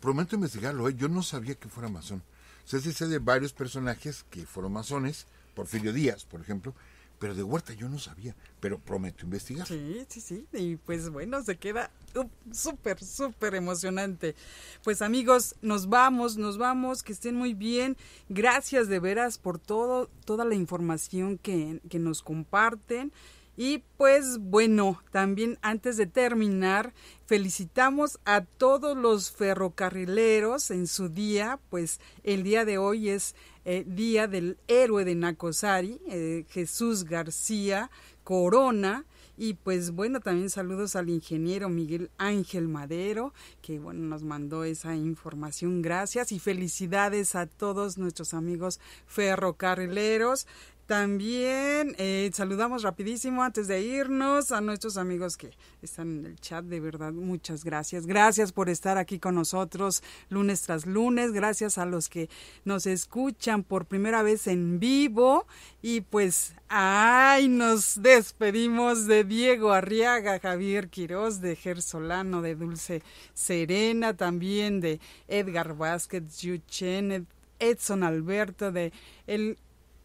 B: prometo investigarlo, ¿eh? yo no sabía que fuera masón. Se dice sé de varios personajes que fueron masones, Porfirio Díaz, por ejemplo, pero de Huerta yo no sabía, pero prometo investigar. Sí, sí,
A: sí. Y pues bueno, se queda uh, súper, súper emocionante. Pues amigos, nos vamos, nos vamos, que estén muy bien. Gracias de veras por todo, toda la información que, que nos comparten. Y pues bueno, también antes de terminar, felicitamos a todos los ferrocarrileros en su día, pues el día de hoy es eh, día del héroe de Nacosari, eh, Jesús García Corona. Y pues bueno, también saludos al ingeniero Miguel Ángel Madero, que bueno, nos mandó esa información. Gracias y felicidades a todos nuestros amigos ferrocarrileros. También eh, saludamos rapidísimo antes de irnos a nuestros amigos que están en el chat. De verdad, muchas gracias. Gracias por estar aquí con nosotros lunes tras lunes. Gracias a los que nos escuchan por primera vez en vivo. Y pues, ay, nos despedimos de Diego Arriaga, Javier Quirós, de Solano, de Dulce Serena, también de Edgar Vázquez, Yuchen, Edson Alberto, de El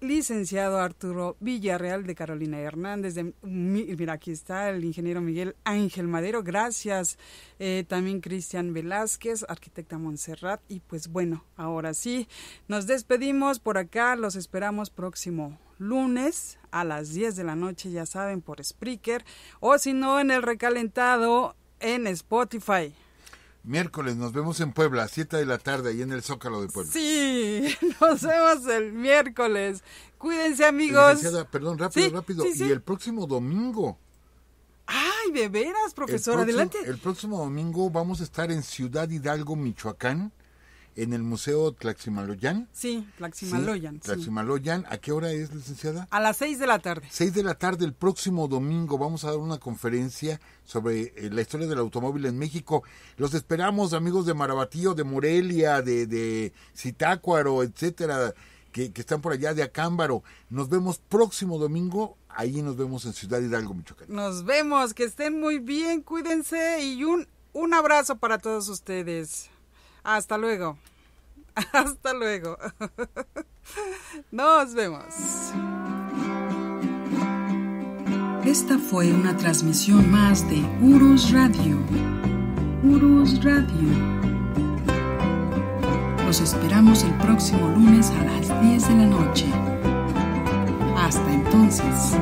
A: licenciado Arturo Villarreal de Carolina Hernández. De, mira, aquí está el ingeniero Miguel Ángel Madero. Gracias. Eh, también Cristian Velázquez, arquitecta Montserrat. Y pues bueno, ahora sí, nos despedimos por acá. Los esperamos próximo lunes a las 10 de la noche, ya saben, por Spreaker. O si no, en el recalentado en Spotify. Miércoles, nos vemos en
B: Puebla, 7 de la tarde, ahí en el Zócalo de Puebla.
A: Sí, nos vemos el miércoles. Cuídense, amigos.
B: Perdón, rápido, rápido. Y el próximo domingo.
A: Ay, de veras, profesor, adelante.
B: El próximo domingo vamos a estar en Ciudad Hidalgo, Michoacán en el Museo Tlaximaloyan.
A: Sí, Tlaximaloyan.
B: Sí, ¿A qué hora es, licenciada? A las 6 de la tarde. 6 de la tarde, el próximo domingo, vamos a dar una conferencia sobre eh, la historia del automóvil en México. Los esperamos, amigos de Marabatío, de Morelia, de, de etcétera, que, están por allá, de Acámbaro. Nos vemos próximo domingo ahí nos vemos en Ciudad Hidalgo, Michoacán.
A: Nos vemos, que estén muy bien, cuídense y un, un abrazo para todos ustedes. Hasta luego. Hasta luego. Nos vemos. Esta fue una transmisión más de Urus Radio. Urus Radio. Los esperamos el próximo lunes a las 10 de la noche. Hasta entonces.